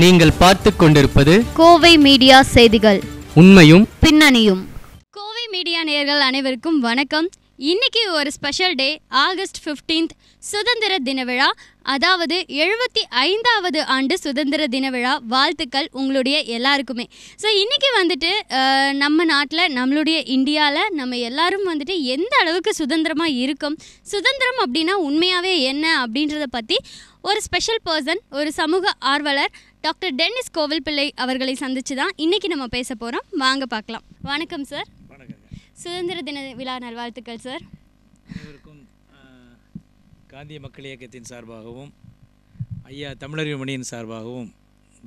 நீங்கள் பார்த்து கொண்டிருப்பது கோவை மீடியா செய்திகள் உண்மையும் பின்னணியும் கோவை மீடியா நேயர்கள் அனைவருக்கும் வணக்கம் இன்னைக்கு ஒரு ஸ்பெஷல் டே ஆகஸ்ட் ஃபிஃப்டீன்த் சுதந்திர தின விழா அதாவது எழுபத்தி ஐந்தாவது ஆண்டு சுதந்திர தின விழா வாழ்த்துக்கள் உங்களுடைய எல்லாருக்குமே ஸோ இன்றைக்கி வந்துட்டு நம்ம நாட்டில் நம்மளுடைய இந்தியாவில் நம்ம எல்லாரும் வந்துட்டு எந்த அளவுக்கு சுதந்திரமாக இருக்கும் சுதந்திரம் அப்படின்னா உண்மையாகவே என்ன அப்படின்றத பற்றி ஒரு ஸ்பெஷல் பர்சன் ஒரு சமூக ஆர்வலர் டாக்டர் டென்னிஸ் கோவில்பிள்ளை அவர்களை சந்திச்சு தான் இன்றைக்கி நம்ம பேச போகிறோம் வாங்க பார்க்கலாம் வணக்கம் சார் சுதந்திர தின விழா நல்வாழ்த்துக்கள் சார் காந்திய மக்கள் இயக்கத்தின் சார்பாகவும் ஐயா மணியின் சார்பாகவும்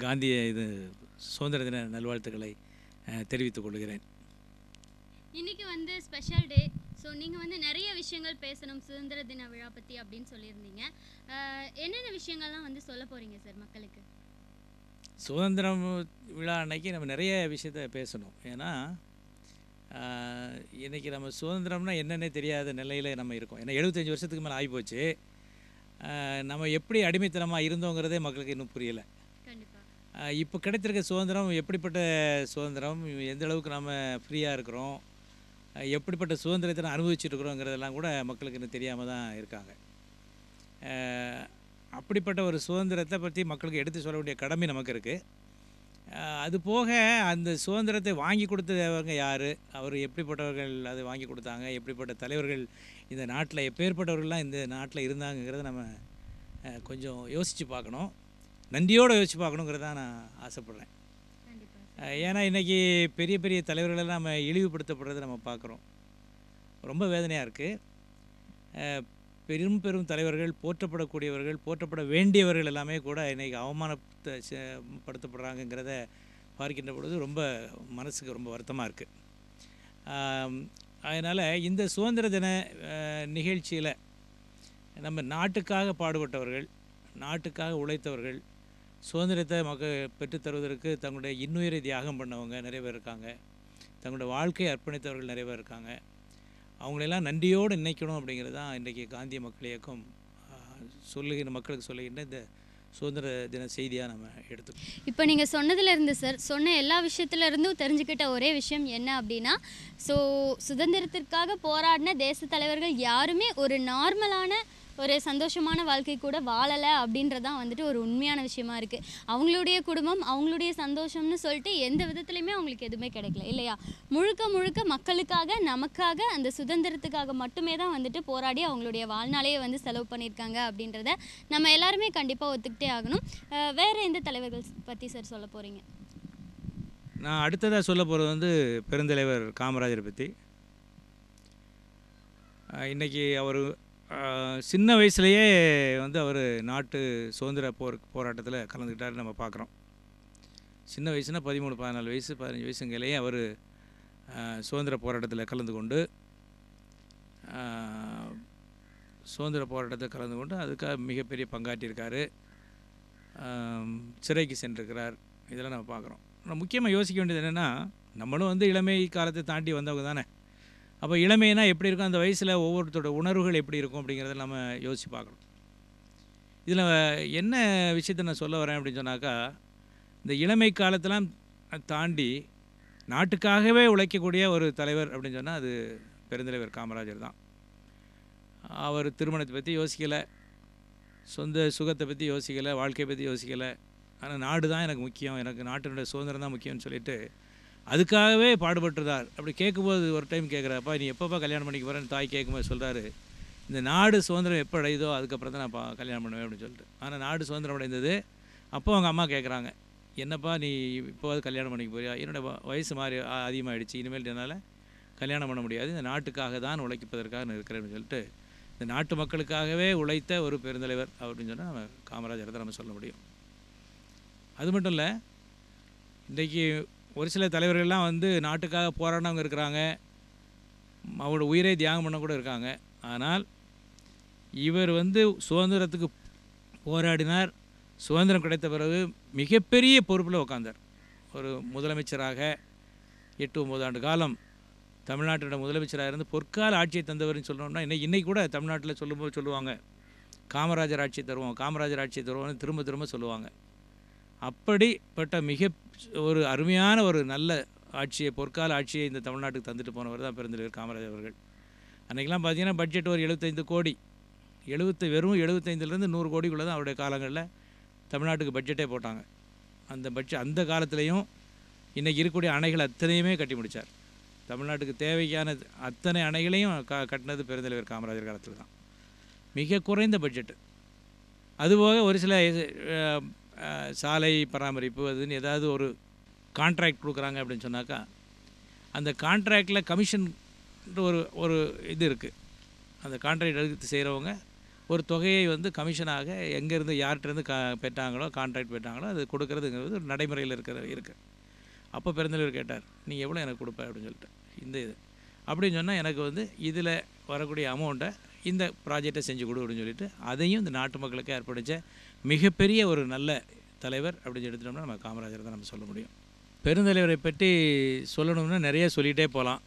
காந்திய இது சுதந்திர தின நல்வாழ்த்துக்களை தெரிவித்துக் கொள்கிறேன் இன்றைக்கி வந்து ஸ்பெஷல் டே ஸோ நீங்கள் வந்து நிறைய விஷயங்கள் பேசணும் சுதந்திர தின விழா பற்றி அப்படின்னு சொல்லியிருந்தீங்க என்னென்ன விஷயங்கள்லாம் வந்து சொல்ல போகிறீங்க சார் மக்களுக்கு சுதந்திரம் விழா அன்னைக்கு நம்ம நிறைய விஷயத்த பேசணும் ஏன்னா இன்றைக்கி நம்ம சுதந்திரம்னா என்னென்னே தெரியாத நிலையில் நம்ம இருக்கோம் ஏன்னா எழுபத்தஞ்சி வருஷத்துக்கு மேலே ஆகிப்போச்சு நம்ம எப்படி அடிமைத்தனமாக இருந்தோங்கிறதே மக்களுக்கு இன்னும் புரியலை இப்போ கிடைத்திருக்க சுதந்திரம் எப்படிப்பட்ட சுதந்திரம் எந்த அளவுக்கு நம்ம ஃப்ரீயாக இருக்கிறோம் எப்படிப்பட்ட சுதந்திரத்தை அனுபவிச்சுட்டு இருக்கிறோங்கிறதெல்லாம் கூட மக்களுக்கு இன்னும் தெரியாமல் தான் இருக்காங்க அப்படிப்பட்ட ஒரு சுதந்திரத்தை பற்றி மக்களுக்கு எடுத்து சொல்ல வேண்டிய கடமை நமக்கு இருக்குது அது போக அந்த சுதந்திரத்தை வாங்கி கொடுத்தவங்க யார் அவர் எப்படிப்பட்டவர்கள் அது வாங்கி கொடுத்தாங்க எப்படிப்பட்ட தலைவர்கள் இந்த நாட்டில் எப்பேற்பட்டவர்கள்லாம் இந்த நாட்டில் இருந்தாங்கிறத நம்ம கொஞ்சம் யோசித்து பார்க்கணும் நன்றியோடு யோசித்து பார்க்கணுங்கிறத நான் ஆசைப்பட்றேன் ஏன்னா இன்றைக்கி பெரிய பெரிய தலைவர்களெல்லாம் நம்ம இழிவுபடுத்தப்படுறதை நம்ம பார்க்குறோம் ரொம்ப வேதனையாக இருக்குது பெரும் பெரும் தலைவர்கள் போற்றப்படக்கூடியவர்கள் போற்றப்பட வேண்டியவர்கள் எல்லாமே கூட இன்றைக்கி அவமானத்தை படுத்தப்படுறாங்கங்கிறத பார்க்கின்ற பொழுது ரொம்ப மனசுக்கு ரொம்ப வருத்தமாக இருக்குது அதனால் இந்த சுதந்திர தின நிகழ்ச்சியில் நம்ம நாட்டுக்காக பாடுபட்டவர்கள் நாட்டுக்காக உழைத்தவர்கள் சுதந்திரத்தை மக்கள் பெற்றுத்தருவதற்கு தங்களுடைய இன்னுயிரை தியாகம் பண்ணவங்க நிறைய பேர் இருக்காங்க தங்களுடைய வாழ்க்கையை அர்ப்பணித்தவர்கள் நிறைய பேர் இருக்காங்க அவங்களெல்லாம் நன்றியோடு நினைக்கணும் அப்படிங்கிறது தான் இன்றைக்கி காந்திய மக்கள் இயக்கம் சொல்லுகிற மக்களுக்கு சொல்லுகின்ற இந்த சுதந்திர தின செய்தியாக நம்ம எடுத்துக்கோம் இப்போ நீங்கள் சொன்னதுலேருந்து சார் சொன்ன எல்லா விஷயத்துலேருந்தும் தெரிஞ்சுக்கிட்ட ஒரே விஷயம் என்ன அப்படின்னா ஸோ சுதந்திரத்திற்காக போராடின தேச தலைவர்கள் யாருமே ஒரு நார்மலான ஒரு சந்தோஷமான வாழ்க்கை கூட வாழலை அப்படின்றதான் வந்துட்டு ஒரு உண்மையான விஷயமா இருக்குது அவங்களுடைய குடும்பம் அவங்களுடைய சந்தோஷம்னு சொல்லிட்டு எந்த விதத்துலையுமே அவங்களுக்கு எதுவுமே கிடைக்கல இல்லையா முழுக்க முழுக்க மக்களுக்காக நமக்காக அந்த சுதந்திரத்துக்காக மட்டுமே தான் வந்துட்டு போராடி அவங்களுடைய வாழ்நாளையே வந்து செலவு பண்ணியிருக்காங்க அப்படின்றத நம்ம எல்லாருமே கண்டிப்பாக ஒத்துக்கிட்டே ஆகணும் வேறு எந்த தலைவர்கள் பற்றி சார் சொல்ல போகிறீங்க நான் அடுத்ததாக சொல்ல போகிறது வந்து பெருந்தலைவர் காமராஜர் பற்றி இன்றைக்கி அவர் சின்ன வயசுலேயே வந்து அவர் நாட்டு சுதந்திர போர் போராட்டத்தில் கலந்துக்கிட்டார் நம்ம பார்க்குறோம் சின்ன வயசுனா பதிமூணு பதினாலு வயசு பதினஞ்சு வயசுங்கிலேயே அவர் சுதந்திர போராட்டத்தில் கலந்து கொண்டு சுதந்திர போராட்டத்தில் கலந்து கொண்டு அதுக்காக மிகப்பெரிய பங்காற்றியிருக்கார் சிறைக்கு சென்றிருக்கிறார் இதெல்லாம் நம்ம பார்க்குறோம் முக்கியமாக யோசிக்க வேண்டியது என்னென்னா நம்மளும் வந்து இளமை காலத்தை தாண்டி வந்தவங்க தானே அப்போ இளமையினா எப்படி இருக்கும் அந்த வயசில் ஒவ்வொருத்தரோட உணர்வுகள் எப்படி இருக்கும் அப்படிங்கிறத நம்ம யோசித்து பார்க்கணும் இதில் என்ன விஷயத்தை நான் சொல்ல வரேன் அப்படின்னு சொன்னாக்கா இந்த இளமை காலத்தெல்லாம் தாண்டி நாட்டுக்காகவே உழைக்கக்கூடிய ஒரு தலைவர் அப்படின்னு சொன்னால் அது பெருந்தலைவர் காமராஜர் தான் அவர் திருமணத்தை பற்றி யோசிக்கலை சொந்த சுகத்தை பற்றி யோசிக்கலை வாழ்க்கையை பற்றி யோசிக்கலை ஆனால் நாடு தான் எனக்கு முக்கியம் எனக்கு நாட்டினுடைய சுதந்திரம் தான் முக்கியம்னு சொல்லிட்டு அதுக்காகவே பாடுபட்டுருந்தார் அப்படி கேட்கும்போது ஒரு டைம் கேட்குறாப்பா நீ எப்போப்பா கல்யாணம் பண்ணிக்க போகிறேன்னு தாய் கேட்கும்போது சொல்கிறாரு இந்த நாடு சுதந்திரம் எப்போ அடையுதோ அதுக்கப்புறம் தான் நான் கல்யாணம் பண்ணுவேன் அப்படின்னு சொல்லிட்டு ஆனால் நாடு சுதந்திரம் அடைந்தது அப்போ அவங்க அம்மா கேட்குறாங்க என்னப்பா நீ இப்போது கல்யாணம் பண்ணிக்க போறியா என்னோடய வயசு மாதிரி அதிகமாகிடுச்சு இனிமேல் என்னால் கல்யாணம் பண்ண முடியாது இந்த நாட்டுக்காக தான் உழைப்பதற்காக நான் இருக்கிறேன்னு சொல்லிட்டு இந்த நாட்டு மக்களுக்காகவே உழைத்த ஒரு பெருந்தலைவர் அப்படின்னு சொன்னால் நம்ம காமராஜரை தான் நம்ம சொல்ல முடியும் அது மட்டும் இல்லை இன்றைக்கி ஒரு சில தலைவர்கள்லாம் வந்து நாட்டுக்காக போராடினவங்க இருக்கிறாங்க அவரோட உயிரை தியாகம் பண்ண கூட இருக்காங்க ஆனால் இவர் வந்து சுதந்திரத்துக்கு போராடினார் சுதந்திரம் கிடைத்த பிறகு மிகப்பெரிய பொறுப்பில் உட்காந்தார் ஒரு முதலமைச்சராக எட்டு ஒம்பது ஆண்டு காலம் தமிழ்நாட்டோட முதலமைச்சராக இருந்து பொற்கால ஆட்சியை தந்தவர்னு சொல்லணும்னா இன்னைக்கு இன்றைக்கி கூட தமிழ்நாட்டில் சொல்லும்போது சொல்லுவாங்க காமராஜர் ஆட்சி தருவோம் காமராஜர் ஆட்சி தருவோம்னு திரும்ப திரும்ப சொல்லுவாங்க அப்படிப்பட்ட மிக ஒரு அருமையான ஒரு நல்ல ஆட்சியை பொற்கால ஆட்சியை இந்த தமிழ்நாட்டுக்கு தந்துட்டு போனவர் தான் பெருந்தலைவர் காமராஜர் அவர்கள் அன்றைக்கெலாம் பார்த்திங்கன்னா பட்ஜெட் ஒரு எழுபத்தைந்து கோடி எழுபத்து வெறும் எழுபத்தைந்துலேருந்து நூறு கோடிக்குள்ளே தான் அவருடைய காலங்களில் தமிழ்நாட்டுக்கு பட்ஜெட்டே போட்டாங்க அந்த பட்ஜெட் அந்த காலத்துலேயும் இன்றைக்கி இருக்கக்கூடிய அணைகள் அத்தனையுமே கட்டி முடித்தார் தமிழ்நாட்டுக்கு தேவையான அத்தனை அணைகளையும் க கட்டினது பெருந்தலைவர் காமராஜர் காலத்தில் தான் மிக குறைந்த பட்ஜெட்டு அதுபோக ஒரு சில சாலை பராமரிப்பு அதுன்னு ஏதாவது ஒரு கான்ட்ராக்ட் கொடுக்குறாங்க அப்படின்னு சொன்னாக்கா அந்த கான்ட்ராக்டில் கமிஷன் ஒரு ஒரு இது இருக்குது அந்த கான்ட்ராக்ட் எடுத்து செய்கிறவங்க ஒரு தொகையை வந்து கமிஷனாக எங்கேருந்து யார்கிட்டருந்து கா பெற்றாங்களோ கான்ட்ராக்ட் பெற்றாங்களோ அது கொடுக்குறதுங்கிறது ஒரு நடைமுறையில் இருக்கிற இருக்குது அப்போ பிறந்தவர் கேட்டார் நீ எவ்வளோ எனக்கு கொடுப்ப அப்படின்னு சொல்லிட்டு இந்த இது அப்படின்னு சொன்னால் எனக்கு வந்து இதில் வரக்கூடிய அமௌண்ட்டை இந்த ப்ராஜெக்டை செஞ்சு கொடு அப்படின்னு சொல்லிட்டு அதையும் இந்த நாட்டு மக்களுக்கு ஏற்படுத்த மிகப்பெரிய ஒரு நல்ல தலைவர் அப்படின்னு எடுத்துட்டோம்னா நம்ம காமராஜர் தான் நம்ம சொல்ல முடியும் பெருந்தலைவரை பற்றி சொல்லணும்னா நிறைய சொல்லிகிட்டே போகலாம்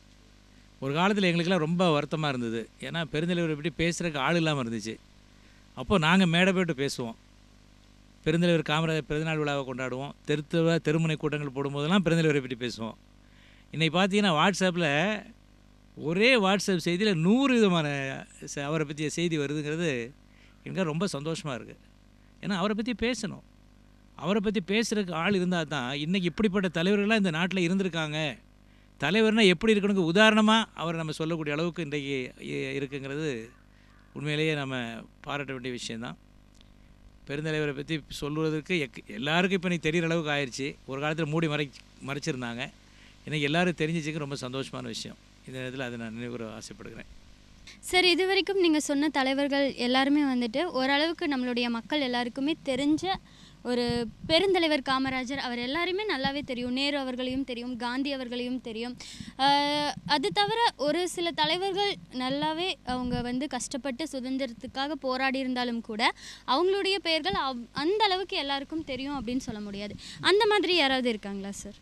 ஒரு காலத்தில் எங்களுக்கெல்லாம் ரொம்ப வருத்தமாக இருந்தது ஏன்னா பெருந்தலைவரை பற்றி பேசுகிறதுக்கு ஆள் இல்லாமல் இருந்துச்சு அப்போது நாங்கள் மேடை போய்ட்டு பேசுவோம் பெருந்தலைவர் காமராஜர் பிறந்தநாள் விழாவை கொண்டாடுவோம் தெருத்துவ தெருமுனை கூட்டங்கள் போடும்போதெல்லாம் பெருந்தலைவரை பற்றி பேசுவோம் இன்றைக்கி பார்த்தீங்கன்னா வாட்ஸ்அப்பில் ஒரே வாட்ஸ்அப் செய்தியில் நூறு விதமான அவரை பற்றிய செய்தி வருதுங்கிறது எனக்கு ரொம்ப சந்தோஷமாக இருக்குது ஏன்னா அவரை பற்றி பேசணும் அவரை பற்றி பேசுகிறதுக்கு ஆள் இருந்தால் தான் இன்றைக்கி இப்படிப்பட்ட தலைவர்கள்லாம் இந்த நாட்டில் இருந்திருக்காங்க தலைவர்னால் எப்படி இருக்கணுங்க உதாரணமாக அவர் நம்ம சொல்லக்கூடிய அளவுக்கு இன்றைக்கு இருக்குங்கிறது உண்மையிலேயே நம்ம பாராட்ட வேண்டிய விஷயந்தான் பெருந்தலைவரை பற்றி சொல்லுவதற்கு எக் எல்லாருக்கும் இப்போ நீ தெரிகிற அளவுக்கு ஆயிடுச்சு ஒரு காலத்தில் மூடி மறை மறைச்சிருந்தாங்க இன்றைக்கி எல்லோரும் தெரிஞ்சிச்சுக்கு ரொம்ப சந்தோஷமான விஷயம் இந்த நேரத்தில் அதை நான் நினைவுற ஆசைப்படுகிறேன் சார் இது வரைக்கும் நீங்கள் சொன்ன தலைவர்கள் எல்லாருமே வந்துட்டு ஓரளவுக்கு நம்மளுடைய மக்கள் எல்லாருக்குமே தெரிஞ்ச ஒரு பெருந்தலைவர் காமராஜர் அவர் எல்லாருமே நல்லாவே தெரியும் நேரு அவர்களையும் தெரியும் காந்தி அவர்களையும் தெரியும் அது தவிர ஒரு சில தலைவர்கள் நல்லாவே அவங்க வந்து கஷ்டப்பட்டு சுதந்திரத்துக்காக போராடி இருந்தாலும் கூட அவங்களுடைய பெயர்கள் அவ் அந்த அளவுக்கு எல்லாருக்கும் தெரியும் அப்படின்னு சொல்ல முடியாது அந்த மாதிரி யாராவது இருக்காங்களா சார்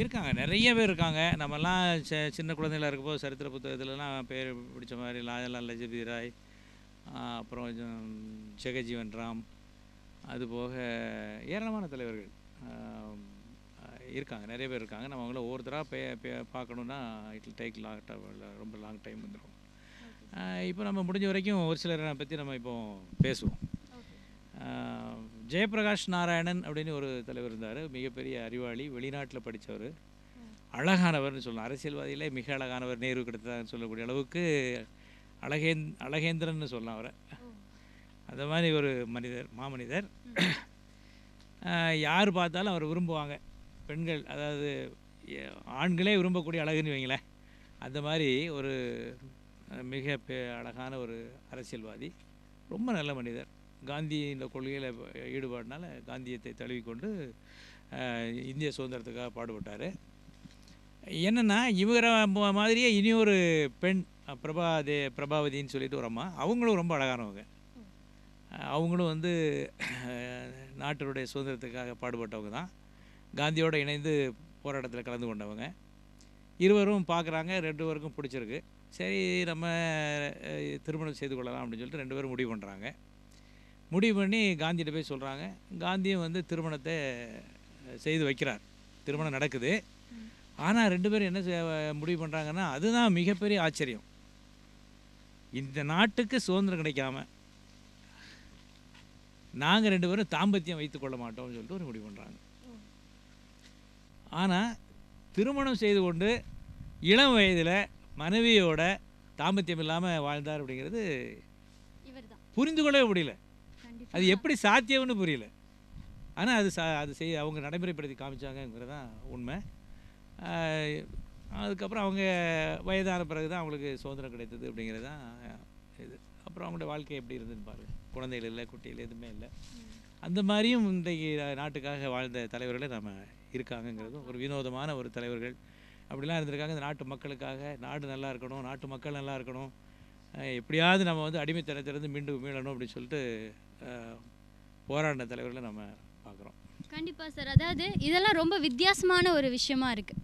இருக்காங்க நிறைய பேர் இருக்காங்க நம்மலாம் ச சின்ன குழந்தைகளாக இருக்கும்போது சரித்திர புத்தகத்துலலாம் பேர் பிடிச்ச மாதிரி லாஜலா லஜபதி ராய் அப்புறம் ஜெகஜீவன் ராம் அதுபோக ஏராளமான தலைவர்கள் இருக்காங்க நிறைய பேர் இருக்காங்க நம்ம அவங்கள ஒவ்வொருத்தராக பே பே பார்க்கணுன்னா இட்ல டைக் லாங் ரொம்ப லாங் டைம் வந்துடும் இப்போ நம்ம முடிஞ்ச வரைக்கும் ஒரு சிலரை பற்றி நம்ம இப்போ பேசுவோம் ஜெயபிரகாஷ் நாராயணன் அப்படின்னு ஒரு தலைவர் இருந்தார் மிகப்பெரிய அறிவாளி வெளிநாட்டில் படித்தவர் அழகானவர்னு சொல்லலாம் அரசியல்வாதியிலே மிக அழகானவர் நேரு கிடைத்ததான்னு சொல்லக்கூடிய அளவுக்கு அழகேந் அழகேந்திரன் சொல்லலாம் அவரை அந்த மாதிரி ஒரு மனிதர் மாமனிதர் யார் பார்த்தாலும் அவர் விரும்புவாங்க பெண்கள் அதாவது ஆண்களே விரும்பக்கூடிய அழகுன்னு வைங்களேன் அந்த மாதிரி ஒரு மிக அழகான ஒரு அரசியல்வாதி ரொம்ப நல்ல மனிதர் இந்த கொள்கையில் ஈடுபாடுனால காந்தியத்தை தழுவிக்கொண்டு இந்திய சுதந்திரத்துக்காக பாடுபட்டார் என்னென்னா இவர மாதிரியே இனி ஒரு பெண் பிரபா தே பிரபாவதின்னு சொல்லிட்டு ஒரு அம்மா அவங்களும் ரொம்ப அழகானவங்க அவங்களும் வந்து நாட்டினுடைய சுதந்திரத்துக்காக பாடுபட்டவங்க தான் காந்தியோடு இணைந்து போராட்டத்தில் கலந்து கொண்டவங்க இருவரும் பார்க்குறாங்க ரெண்டு பேருக்கும் பிடிச்சிருக்கு சரி நம்ம திருமணம் செய்து கொள்ளலாம் அப்படின்னு சொல்லிட்டு ரெண்டு பேரும் முடிவு பண்ணுறாங்க முடிவு பண்ணி காந்திகிட்ட போய் சொல்கிறாங்க காந்தியும் வந்து திருமணத்தை செய்து வைக்கிறார் திருமணம் நடக்குது ஆனால் ரெண்டு பேரும் என்ன முடிவு பண்ணுறாங்கன்னா அதுதான் மிகப்பெரிய ஆச்சரியம் இந்த நாட்டுக்கு சுதந்திரம் கிடைக்காம நாங்கள் ரெண்டு பேரும் தாம்பத்தியம் வைத்துக்கொள்ள மாட்டோம்னு சொல்லிட்டு ஒரு முடிவு பண்ணுறாங்க ஆனால் திருமணம் செய்து கொண்டு இளம் வயதில் மனைவியோட தாம்பத்தியம் இல்லாமல் வாழ்ந்தார் அப்படிங்கிறது புரிந்து கொள்ளவே முடியல அது எப்படி சாத்தியம்னு புரியல ஆனால் அது சா அது செய் அவங்க நடைமுறைப்படுத்தி காமிச்சாங்கங்கிறது தான் உண்மை அதுக்கப்புறம் அவங்க வயதான பிறகு தான் அவங்களுக்கு சுதந்திரம் கிடைத்தது அப்படிங்கிறது தான் இது அப்புறம் அவங்களோட வாழ்க்கை எப்படி இருந்ததுன்னு பாருங்கள் குழந்தைகள் இல்லை குட்டிகள் எதுவுமே இல்லை அந்த மாதிரியும் இன்றைக்கு நாட்டுக்காக வாழ்ந்த தலைவர்களே நம்ம இருக்காங்கங்கிறதும் ஒரு வினோதமான ஒரு தலைவர்கள் அப்படிலாம் இருந்திருக்காங்க இந்த நாட்டு மக்களுக்காக நாடு நல்லா இருக்கணும் நாட்டு மக்கள் நல்லா இருக்கணும் எப்படியாவது நம்ம வந்து அடிமைத்தனத்திலிருந்து மீண்டும் மீளணும் அப்படின்னு சொல்லிட்டு போராடின தலைவர்களை நம்ம பார்க்குறோம் கண்டிப்பாக சார் அதாவது இதெல்லாம் ரொம்ப வித்தியாசமான ஒரு விஷயமா இருக்குது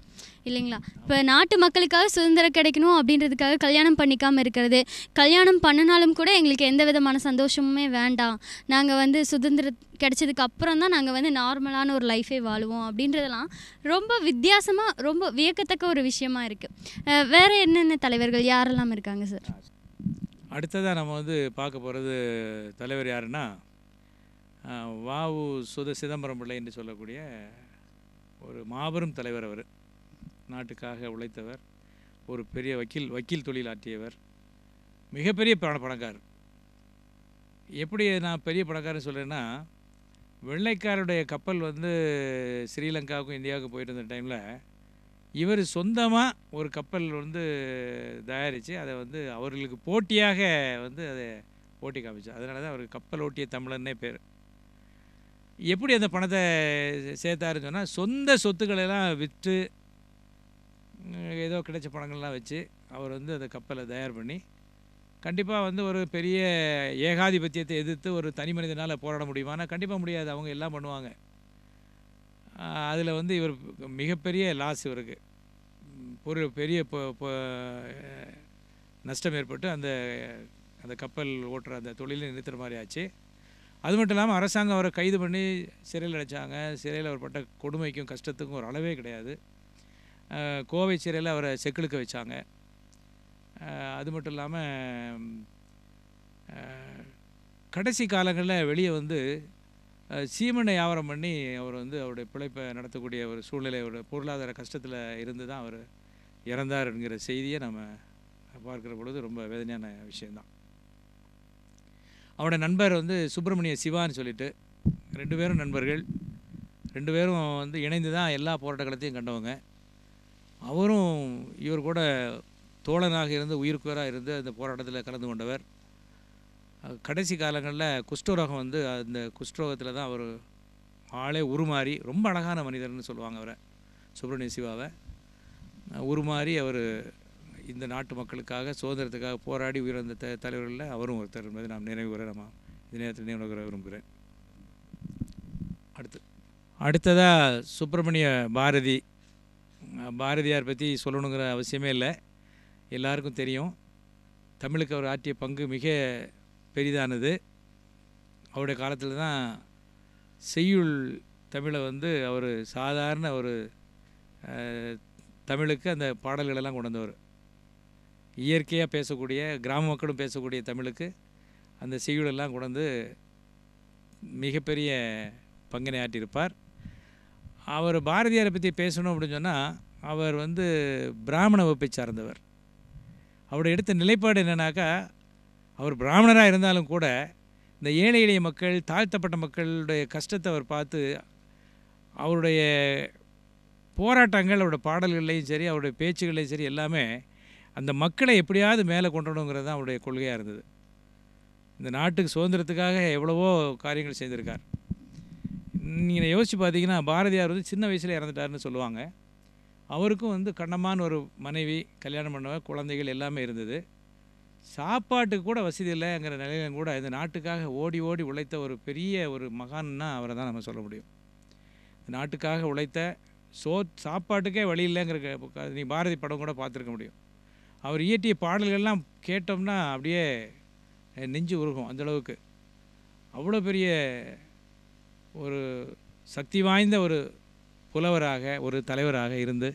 இல்லைங்களா இப்போ நாட்டு மக்களுக்காக சுதந்திரம் கிடைக்கணும் அப்படின்றதுக்காக கல்யாணம் பண்ணிக்காமல் இருக்கிறது கல்யாணம் பண்ணினாலும் கூட எங்களுக்கு எந்த விதமான சந்தோஷமுமே வேண்டாம் நாங்கள் வந்து சுதந்திரம் கிடைச்சதுக்கு அப்புறம் தான் நாங்கள் வந்து நார்மலான ஒரு லைஃபே வாழுவோம் அப்படின்றதெல்லாம் ரொம்ப வித்தியாசமாக ரொம்ப வியக்கத்தக்க ஒரு விஷயமா இருக்குது வேறு என்னென்ன தலைவர்கள் யாரெல்லாம் இருக்காங்க சார் அடுத்ததாக நம்ம வந்து பார்க்க போகிறது தலைவர் யாருன்னா வாவு சுத சிதம்பரம் பிள்ளை என்று சொல்லக்கூடிய ஒரு மாபெரும் தலைவர் அவர் நாட்டுக்காக உழைத்தவர் ஒரு பெரிய வக்கீல் வக்கீல் தொழில் ஆற்றியவர் மிகப்பெரிய பண பணக்காரர் எப்படி நான் பெரிய பணக்காரர் சொல்கிறேன்னா வெள்ளைக்காரருடைய கப்பல் வந்து ஸ்ரீலங்காவுக்கும் இந்தியாவுக்கும் போயிட்டு இருந்த டைமில் இவர் சொந்தமாக ஒரு கப்பல் வந்து தயாரித்து அதை வந்து அவர்களுக்கு போட்டியாக வந்து அதை போட்டி காமிச்சார் அதனால தான் அவருக்கு கப்பல் ஓட்டிய தமிழன்னே பேர் எப்படி அந்த பணத்தை சேர்த்தாருன்னு சொன்னால் சொந்த சொத்துக்களெல்லாம் விற்று ஏதோ கிடைச்ச பணங்கள்லாம் வச்சு அவர் வந்து அந்த கப்பலை தயார் பண்ணி கண்டிப்பாக வந்து ஒரு பெரிய ஏகாதிபத்தியத்தை எதிர்த்து ஒரு தனி மனிதனால் போராட முடியுமானா கண்டிப்பாக முடியாது அவங்க எல்லாம் பண்ணுவாங்க அதில் வந்து இவர் மிகப்பெரிய லாஸ் இவருக்கு ஒரு பெரிய நஷ்டம் ஏற்பட்டு அந்த அந்த கப்பல் ஓட்டுற அந்த தொழிலை நிறுத்துகிற மாதிரி ஆச்சு அது மட்டும் இல்லாமல் அரசாங்கம் அவரை கைது பண்ணி சிறையில் அடைச்சாங்க சிறையில் அவர் பட்ட கொடுமைக்கும் கஷ்டத்துக்கும் ஒரு அளவே கிடையாது கோவை சிறையில் அவரை செக்கிழுக்க வச்சாங்க அது மட்டும் இல்லாமல் கடைசி காலங்களில் வெளியே வந்து சீமனை வியாபாரம் பண்ணி அவர் வந்து அவருடைய பிழைப்பை நடத்தக்கூடிய ஒரு சூழ்நிலை ஒரு பொருளாதார கஷ்டத்தில் இருந்து தான் அவர் இறந்தார் என்கிற செய்தியை நம்ம பார்க்குற பொழுது ரொம்ப வேதனையான விஷயந்தான் அவனோட நண்பர் வந்து சுப்பிரமணிய சிவான்னு சொல்லிட்டு ரெண்டு பேரும் நண்பர்கள் ரெண்டு பேரும் வந்து இணைந்து தான் எல்லா போராட்டங்களையும் கண்டவங்க அவரும் இவர் கூட தோழனாக இருந்து உயிருக்குவராக இருந்து அந்த போராட்டத்தில் கலந்து கொண்டவர் கடைசி காலங்களில் குஷ்டரோகம் வந்து அந்த குஷ்டரோகத்தில் தான் அவர் ஆளே உருமாறி ரொம்ப அழகான மனிதர்னு சொல்லுவாங்க அவரை சுப்பிரமணிய சிவாவை உருமாறி அவர் இந்த நாட்டு மக்களுக்காக சுதந்திரத்துக்காக போராடி உயிரிழந்த த தலைவர்களில் அவரும் ஒருத்தர் என்பதை நாம் நினைவுகிற நம்ம இந்த நேரத்தில் நினைவுகிற விரும்புகிறேன் அடுத்து அடுத்ததாக சுப்பிரமணிய பாரதி பாரதியார் பற்றி சொல்லணுங்கிற அவசியமே இல்லை எல்லாருக்கும் தெரியும் தமிழுக்கு அவர் ஆற்றிய பங்கு மிக பெரிதானது அவருடைய காலத்தில் தான் செய்யுள் தமிழை வந்து அவர் சாதாரண ஒரு தமிழுக்கு அந்த பாடல்களெல்லாம் கொண்டு வந்தவர் இயற்கையாக பேசக்கூடிய கிராம மக்களும் பேசக்கூடிய தமிழுக்கு அந்த செய்யுளெல்லாம் கொண்டு மிகப்பெரிய பங்கினை ஆற்றியிருப்பார் அவர் பாரதியாரை பற்றி பேசணும் அப்படின்னு சொன்னால் அவர் வந்து பிராமண வகுப்பை சார்ந்தவர் அவரை எடுத்த நிலைப்பாடு என்னென்னாக்கா அவர் பிராமணராக இருந்தாலும் கூட இந்த ஏழை எளிய மக்கள் தாழ்த்தப்பட்ட மக்களுடைய கஷ்டத்தை அவர் பார்த்து அவருடைய போராட்டங்கள் அவருடைய பாடல்கள்லையும் சரி அவருடைய பேச்சுகள்லையும் சரி எல்லாமே அந்த மக்களை எப்படியாவது மேலே கொண்டு வரணுங்கிறது தான் அவருடைய கொள்கையாக இருந்தது இந்த நாட்டுக்கு சுதந்திரத்துக்காக எவ்வளவோ காரியங்கள் செய்திருக்கார் நீங்கள் யோசித்து பார்த்தீங்கன்னா பாரதியார் வந்து சின்ன வயசில் இறந்துட்டார்னு சொல்லுவாங்க அவருக்கும் வந்து கண்ணமான ஒரு மனைவி கல்யாணம் பண்ணவ குழந்தைகள் எல்லாமே இருந்தது சாப்பாட்டுக்கு கூட வசதி இல்லைங்கிற நிலையிலும் கூட இந்த நாட்டுக்காக ஓடி ஓடி உழைத்த ஒரு பெரிய ஒரு மகான்னா அவரை தான் நம்ம சொல்ல முடியும் நாட்டுக்காக உழைத்த சோ சாப்பாட்டுக்கே வழி இல்லைங்கிற நீ பாரதி படம் கூட பார்த்துருக்க முடியும் அவர் இயற்றிய பாடல்கள்லாம் கேட்டோம்னா அப்படியே நெஞ்சு உருகும் அந்தளவுக்கு அவ்வளோ பெரிய ஒரு சக்தி வாய்ந்த ஒரு புலவராக ஒரு தலைவராக இருந்து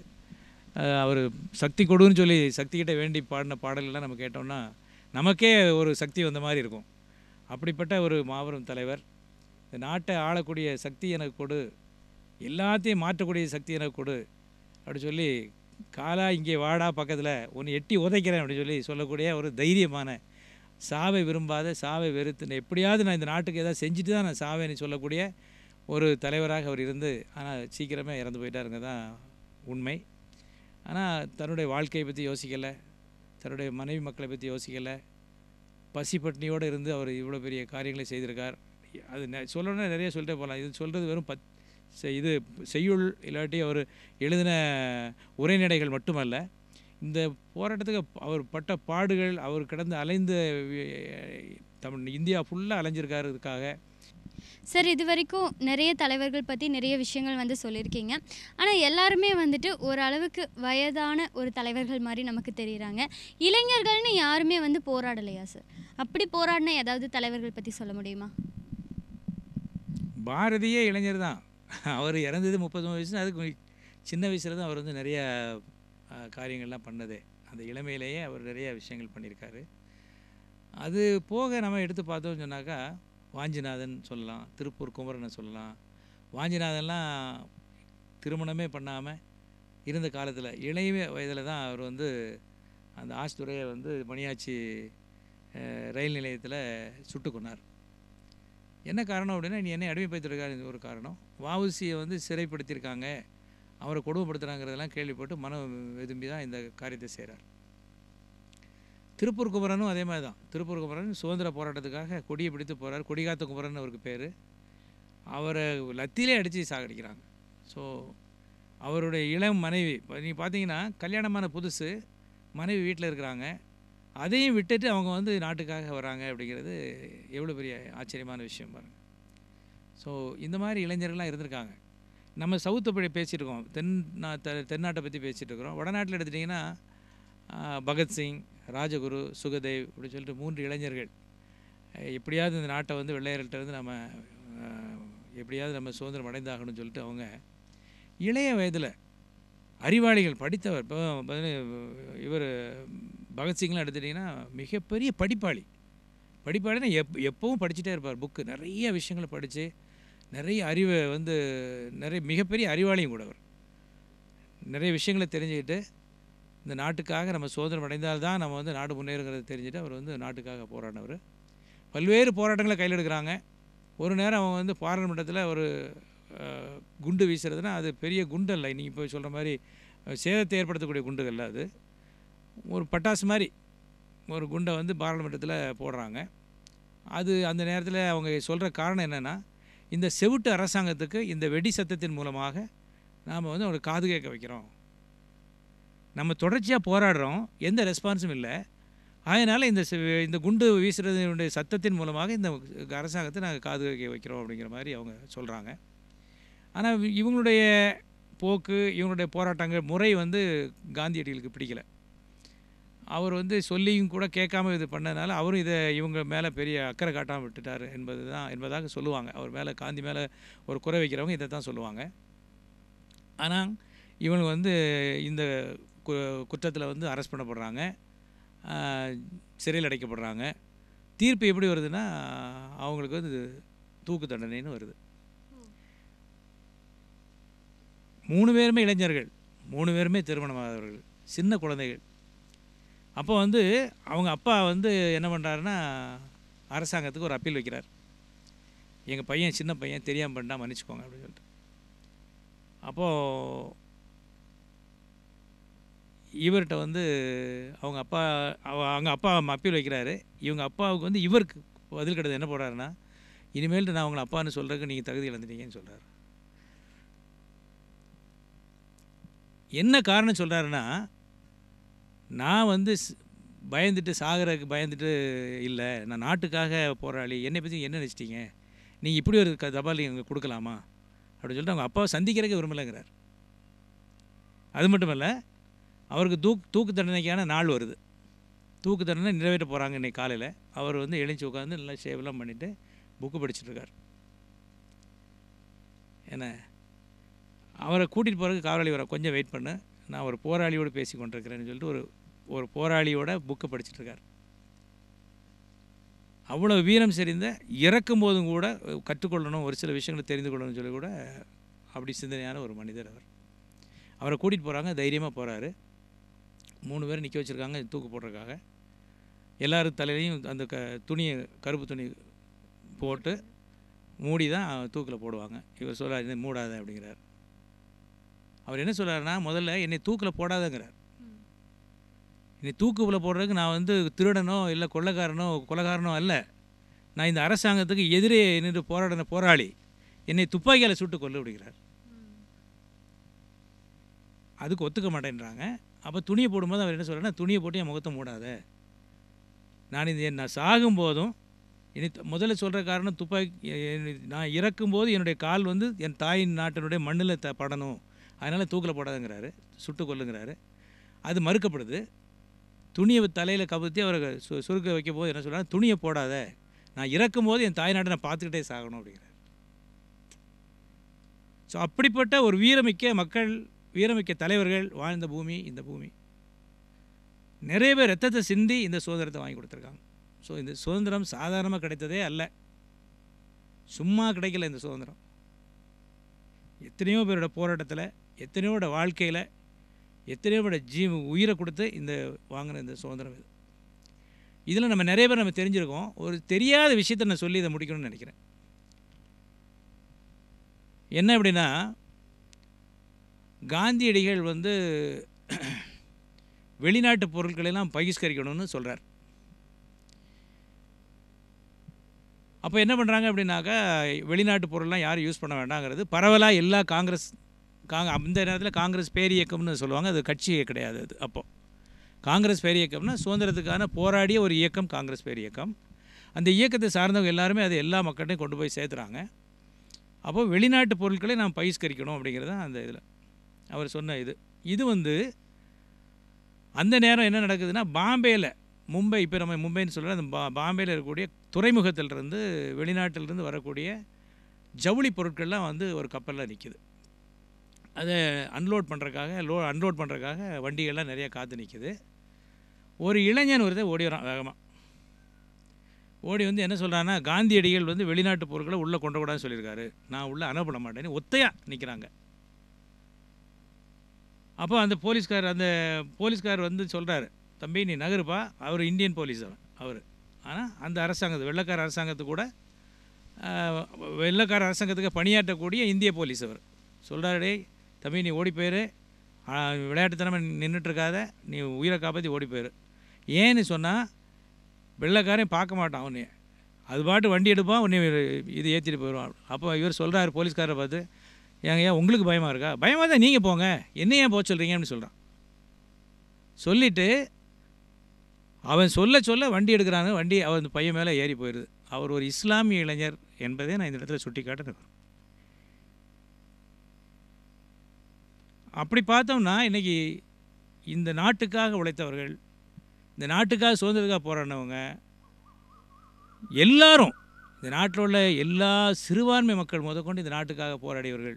அவர் சக்தி கொடுன்னு சொல்லி சக்திக்கிட்ட வேண்டி பாடின பாடல்கள்லாம் நம்ம கேட்டோம்னா நமக்கே ஒரு சக்தி வந்த மாதிரி இருக்கும் அப்படிப்பட்ட ஒரு மாபெரும் தலைவர் இந்த நாட்டை ஆளக்கூடிய சக்தி எனக்கு கொடு எல்லாத்தையும் மாற்றக்கூடிய சக்தி எனக்கு கொடு அப்படி சொல்லி காலா இங்கே வாடா பக்கத்தில் ஒன்று எட்டி உதைக்கிறேன் அப்படின்னு சொல்லி சொல்லக்கூடிய ஒரு தைரியமான சாவை விரும்பாத சாவை வெறுத்துன்னு எப்படியாவது நான் இந்த நாட்டுக்கு ஏதாவது செஞ்சுட்டு தான் நான் சாவேன்னு சொல்லக்கூடிய ஒரு தலைவராக அவர் இருந்து ஆனால் சீக்கிரமே இறந்து போயிட்டாருங்க தான் உண்மை ஆனால் தன்னுடைய வாழ்க்கையை பற்றி யோசிக்கலை தன்னுடைய மனைவி மக்களை பற்றி யோசிக்கலை பசி பட்டினியோடு இருந்து அவர் இவ்வளோ பெரிய காரியங்களை செய்திருக்கார் அது சொல்லணும்னா நிறைய சொல்லிட்டே போகலாம் இது சொல்கிறது வெறும் பத் இது செய்யுள் இல்லாட்டி அவர் எழுதின உரைநடைகள் மட்டுமல்ல இந்த போராட்டத்துக்கு அவர் பட்ட பாடுகள் அவர் கடந்து அலைந்த தமிழ் இந்தியா ஃபுல்லாக அலைஞ்சிருக்காருக்காக சார் இது வரைக்கும் நிறைய தலைவர்கள் பற்றி நிறைய விஷயங்கள் வந்து சொல்லியிருக்கீங்க ஆனால் எல்லாருமே வந்துட்டு ஓரளவுக்கு வயதான ஒரு தலைவர்கள் மாதிரி நமக்கு தெரிகிறாங்க இளைஞர்கள்னு யாருமே வந்து போராடலையா சார் அப்படி போராடின ஏதாவது தலைவர்கள் பற்றி சொல்ல முடியுமா பாரதியே இளைஞர் தான் அவர் இறந்தது முப்பது வயசு அதுக்கு சின்ன வயசில் தான் அவர் வந்து நிறையா காரியங்கள்லாம் பண்ணது அந்த இளமையிலேயே அவர் நிறையா விஷயங்கள் பண்ணியிருக்காரு அது போக நம்ம எடுத்து பார்த்தோம்னு சொன்னாக்கா வாஞ்சிநாதன் சொல்லலாம் திருப்பூர் குமரனை சொல்லலாம் வாஞ்சிநாதன்லாம் திருமணமே பண்ணாமல் இருந்த காலத்தில் இளைய வயதில் தான் அவர் வந்து அந்த ஆஸ்துறையை வந்து மணியாச்சி ரயில் நிலையத்தில் சுட்டு கொண்டார் என்ன காரணம் அப்படின்னா நீ என்னை அடிமைப்படுத்திருக்காரு ஒரு காரணம் வாவுசியை வந்து சிறைப்படுத்தியிருக்காங்க அவரை கொடுமைப்படுத்துகிறாங்கிறதெல்லாம் கேள்விப்பட்டு மனம் விரும்பி தான் இந்த காரியத்தை செய்கிறார் திருப்பூர் குமரனும் அதே மாதிரி தான் திருப்பூர் குமரன் சுதந்திர போராட்டத்துக்காக கொடியை பிடித்து போகிறார் கொடிகாத்த குமரன் அவருக்கு பேர் அவரை லத்திலே அடித்து சாகடிக்கிறாங்க ஸோ அவருடைய இளம் மனைவி நீ பார்த்தீங்கன்னா கல்யாணமான புதுசு மனைவி வீட்டில் இருக்கிறாங்க அதையும் விட்டுட்டு அவங்க வந்து நாட்டுக்காக வராங்க அப்படிங்கிறது எவ்வளோ பெரிய ஆச்சரியமான விஷயம் பாருங்கள் ஸோ இந்த மாதிரி இளைஞர்கள்லாம் இருந்திருக்காங்க நம்ம சவுத் அப்படி பேசிகிட்ருக்கோம் தென் தென்னாட்டை பற்றி பேசிகிட்டு இருக்கிறோம் வடநாட்டில் எடுத்துட்டிங்கன்னா பகத்சிங் ராஜகுரு சுகதேவ் அப்படின்னு சொல்லிட்டு மூன்று இளைஞர்கள் எப்படியாவது இந்த நாட்டை வந்து வந்து நம்ம எப்படியாவது நம்ம சுதந்திரம் அடைந்தாகணும்னு சொல்லிட்டு அவங்க இளைய வயதில் அறிவாளிகள் படித்தவர் இப்போ இவர் பகத்சிங்லாம் எடுத்துட்டிங்கன்னா மிகப்பெரிய படிப்பாளி படிப்பாளினா எப் எப்போவும் படிச்சுட்டே இருப்பார் புக்கு நிறைய விஷயங்களை படித்து நிறைய அறிவை வந்து நிறைய மிகப்பெரிய அறிவாளியும் கூட அவர் நிறைய விஷயங்களை தெரிஞ்சுக்கிட்டு இந்த நாட்டுக்காக நம்ம சுதந்திரம் அடைந்தால்தான் நம்ம வந்து நாடு முன்னேறுங்கிறத தெரிஞ்சுட்டு அவர் வந்து நாட்டுக்காக போராடினவர் பல்வேறு போராட்டங்களை கையில் எடுக்கிறாங்க ஒரு நேரம் அவங்க வந்து பாராளுமன்றத்தில் ஒரு குண்டு வீசுறதுனா அது பெரிய குண்டு இல்லை நீங்கள் இப்போ சொல்கிற மாதிரி சேதத்தை ஏற்படுத்தக்கூடிய குண்டுகள் அது ஒரு பட்டாசு மாதிரி ஒரு குண்டை வந்து பாராளுமன்றத்தில் போடுறாங்க அது அந்த நேரத்தில் அவங்க சொல்கிற காரணம் என்னென்னா இந்த செவிட்டு அரசாங்கத்துக்கு இந்த வெடி சத்தத்தின் மூலமாக நாம் வந்து அவங்களுக்கு காது கேட்க வைக்கிறோம் நம்ம தொடர்ச்சியாக போராடுறோம் எந்த ரெஸ்பான்ஸும் இல்லை அதனால் இந்த இந்த குண்டு வீசுறதுடைய சத்தத்தின் மூலமாக இந்த அரசாங்கத்தை நாங்கள் காது கேட்க வைக்கிறோம் அப்படிங்கிற மாதிரி அவங்க சொல்கிறாங்க ஆனால் இவங்களுடைய போக்கு இவங்களுடைய போராட்டங்கள் முறை வந்து காந்தியடிகளுக்கு பிடிக்கலை அவர் வந்து சொல்லியும் கூட கேட்காம இது பண்ணதுனால அவரும் இதை இவங்க மேலே பெரிய அக்கறை காட்டாமல் விட்டுட்டார் என்பது தான் என்பதாக சொல்லுவாங்க அவர் மேலே காந்தி மேலே ஒரு குறை வைக்கிறவங்க இதை தான் சொல்லுவாங்க ஆனால் இவங்க வந்து இந்த கு குற்றத்தில் வந்து அரெஸ்ட் பண்ணப்படுறாங்க சிறையில் அடைக்கப்படுறாங்க தீர்ப்பு எப்படி வருதுன்னா அவங்களுக்கு வந்து தூக்கு தண்டனைன்னு வருது மூணு பேருமே இளைஞர்கள் மூணு பேருமே திருமணமானவர்கள் சின்ன குழந்தைகள் அப்போ வந்து அவங்க அப்பா வந்து என்ன பண்ணுறாருன்னா அரசாங்கத்துக்கு ஒரு அப்பீல் வைக்கிறார் எங்கள் பையன் சின்ன பையன் தெரியாமல் பண்ணால் மன்னிச்சுக்கோங்க அப்படின்னு சொல்லிட்டு அப்போது இவர்கிட்ட வந்து அவங்க அப்பா அவங்க அப்பா அப்பீல் வைக்கிறாரு இவங்க அப்பாவுக்கு வந்து இவருக்கு பதில் கிடையாது என்ன போடுறாருன்னா இனிமேல் நான் அவங்களை அப்பான்னு சொல்கிறதுக்கு நீங்கள் தகுதி இழந்துட்டீங்கன்னு சொல்கிறார் என்ன காரணம் சொல்கிறாருன்னா நான் வந்து பயந்துட்டு சாகிறதுக்கு பயந்துட்டு இல்லை நான் நாட்டுக்காக போராளி என்னை பற்றி என்ன நினச்சிட்டீங்க நீங்கள் இப்படி ஒரு தபால் எங்களுக்கு கொடுக்கலாமா அப்படின்னு சொல்லிட்டு அவங்க அப்பாவை சந்திக்கிறதுக்கு விரும்பலைங்கிறார் அது மட்டும் இல்லை அவருக்கு தூக் தூக்கு தண்டனைக்கான நாள் வருது தூக்கு தண்டனை நிறைவேற்ற போகிறாங்க இன்றைக்கி காலையில் அவர் வந்து எழுஞ்சி உட்காந்து நல்லா சேவெல்லாம் பண்ணிவிட்டு புக்கு படிச்சுட்ருக்கார் என்ன அவரை கூட்டிகிட்டு போகிறதுக்கு காவலாளி வர கொஞ்சம் வெயிட் பண்ணு நான் ஒரு போராளியோடு பேசி கொண்டிருக்கிறேன்னு சொல்லிட்டு ஒரு ஒரு போராளியோட புக்கை படிச்சுட்ருக்கார் அவ்வளோ வீரம் செறிந்த இறக்கும் போதும் கூட கற்றுக்கொள்ளணும் ஒரு சில விஷயங்களை தெரிந்து கொள்ளணும்னு சொல்லி கூட அப்படி சிந்தனையான ஒரு மனிதர் அவர் அவரை கூட்டிகிட்டு போகிறாங்க தைரியமாக போகிறாரு மூணு பேர் நிற்க வச்சுருக்காங்க தூக்கு போடுறதுக்காக எல்லோரும் தலையிலையும் அந்த க துணியை கருப்பு துணி போட்டு மூடி தான் தூக்கில் போடுவாங்க இவர் சொல்கிறார் மூடாத அப்படிங்கிறார் அவர் என்ன சொல்கிறாருன்னா முதல்ல என்னை தூக்கில் போடாதங்கிறார் என்னை தூக்குவில் போடுறதுக்கு நான் வந்து திருடனோ இல்லை கொள்ளக்காரனோ கொலகாரனோ அல்ல நான் இந்த அரசாங்கத்துக்கு எதிரே நின்று போராடின போராளி என்னை துப்பாக்கியால் சுட்டு கொள்ள விடுகிறார் அதுக்கு ஒத்துக்க மாட்டேன்றாங்க அப்போ துணியை போடும்போது அவர் என்ன சொல்கிறேன்னா துணியை போட்டு என் முகத்தை மூடாத நான் இது நான் சாகும் போதும் என்னை முதல்ல சொல்கிற காரணம் துப்பாக்கி நான் இறக்கும்போது என்னுடைய கால் வந்து என் தாயின் நாட்டினுடைய மண்ணில் த படணும் அதனால் தூக்கில் போடாதுங்கிறாரு சுட்டு கொல்லுங்கிறாரு அது மறுக்கப்படுது துணியை தலையில் கவுத்தி அவரை சு சுருக்க வைக்கும் போது என்ன சொல்கிறாங்க துணியை போடாத நான் இறக்கும் போது என் தாய்நாட்டை நான் பார்த்துக்கிட்டே சாகணும் அப்படிங்கிறார் ஸோ அப்படிப்பட்ட ஒரு வீரமிக்க மக்கள் வீரமிக்க தலைவர்கள் வாழ்ந்த பூமி இந்த பூமி நிறைய பேர் ரத்தத்தை சிந்தி இந்த சுதந்திரத்தை வாங்கி கொடுத்துருக்காங்க ஸோ இந்த சுதந்திரம் சாதாரணமாக கிடைத்ததே அல்ல சும்மா கிடைக்கல இந்த சுதந்திரம் எத்தனையோ பேரோட போராட்டத்தில் எத்தனையோட வாழ்க்கையில் எத்தனையோட ஜீ உயிரை கொடுத்து இந்த வாங்கின இந்த சுதந்திரம் இது இதில் நம்ம நிறைய பேர் நம்ம தெரிஞ்சிருக்கோம் ஒரு தெரியாத விஷயத்தை நான் சொல்லி இதை முடிக்கணும்னு நினைக்கிறேன் என்ன அப்படின்னா காந்தியடிகள் வந்து வெளிநாட்டு பொருட்களெல்லாம் பகிஷ்கரிக்கணும்னு சொல்கிறார் அப்போ என்ன பண்ணுறாங்க அப்படின்னாக்கா வெளிநாட்டு பொருள்லாம் யாரும் யூஸ் பண்ண வேண்டாங்கிறது பரவலாக எல்லா காங்கிரஸ் காங்க அந்த நேரத்தில் காங்கிரஸ் பேரியக்கம்னு சொல்லுவாங்க அது கட்சியே கிடையாது அது அப்போது காங்கிரஸ் பேரியக்கம்னா சுதந்திரத்துக்கான போராடிய ஒரு இயக்கம் காங்கிரஸ் பேரியக்கம் அந்த இயக்கத்தை சார்ந்தவங்க எல்லாருமே அது எல்லா மக்கள்டையும் கொண்டு போய் சேர்த்துறாங்க அப்போது வெளிநாட்டு பொருட்களை நாம் பயிஸ்கரிக்கணும் அப்படிங்கிறது அந்த இதில் அவர் சொன்ன இது இது வந்து அந்த நேரம் என்ன நடக்குதுன்னா பாம்பேயில் மும்பை இப்போ நம்ம மும்பைன்னு சொல்கிற அந்த பா பாம்பேயில் இருக்கக்கூடிய துறைமுகத்திலிருந்து வெளிநாட்டிலிருந்து வரக்கூடிய ஜவுளி பொருட்கள்லாம் வந்து ஒரு கப்பலில் நிற்கிது அதை அன்லோட் பண்ணுறக்காக லோ அன்லோட் பண்ணுறக்காக வண்டிகள்லாம் நிறையா காற்று நிற்கிது ஒரு இளைஞன் ஒருத்தர் ஓடி வரான் வேகமாக ஓடி வந்து என்ன சொல்கிறான்னா காந்தியடிகள் வந்து வெளிநாட்டு பொருட்களை உள்ளே கொண்டு கூடாதுன்னு சொல்லியிருக்காரு நான் உள்ளே அனுப்பிட மாட்டேன்னு ஒத்தையாக நிற்கிறாங்க அப்போ அந்த போலீஸ்கார் அந்த போலீஸ்கார் வந்து சொல்கிறாரு தம்பி நீ நகருப்பா அவர் இந்தியன் போலீஸ் அவன் அவர் ஆனால் அந்த அரசாங்கத்து வெள்ளக்கார அரசாங்கத்து கூட வெள்ளக்கார அரசாங்கத்துக்கு பணியாற்றக்கூடிய இந்திய போலீஸ் அவர் சொல்கிறாரே தம்பி நீ ஓடி போயிரு விளையாட்டுத்தனமாக நின்றுட்டுருக்காத நீ உயிரை காப்பாற்றி ஓடி போயிரு ஏன்னு சொன்னால் வெள்ளைக்காரையும் பார்க்க மாட்டான் உன்னை அது பாட்டு வண்டி எடுப்பான் உன்னை இது ஏற்றிட்டு போயிடுவான் அப்போ இவர் சொல்கிறார் போலீஸ்காரரை பார்த்து ஏங்க ஏன் உங்களுக்கு பயமாக இருக்கா பயமாக தான் நீங்கள் போங்க என்ன ஏன் போக சொல்கிறீங்க அப்படின்னு சொல்கிறான் சொல்லிவிட்டு அவன் சொல்ல சொல்ல வண்டி எடுக்கிறான்னு வண்டி அவன் பையன் மேலே ஏறி போயிடுது அவர் ஒரு இஸ்லாமிய இளைஞர் என்பதே நான் இந்த இடத்துல சுட்டி காட்டுறேன் அப்படி பார்த்தோம்னா இன்றைக்கி இந்த நாட்டுக்காக உழைத்தவர்கள் இந்த நாட்டுக்காக சுதந்திரத்துக்காக போராடினவங்க எல்லாரும் இந்த நாட்டில் உள்ள எல்லா சிறுபான்மை மக்கள் முதற்கொண்டு இந்த நாட்டுக்காக போராடியவர்கள்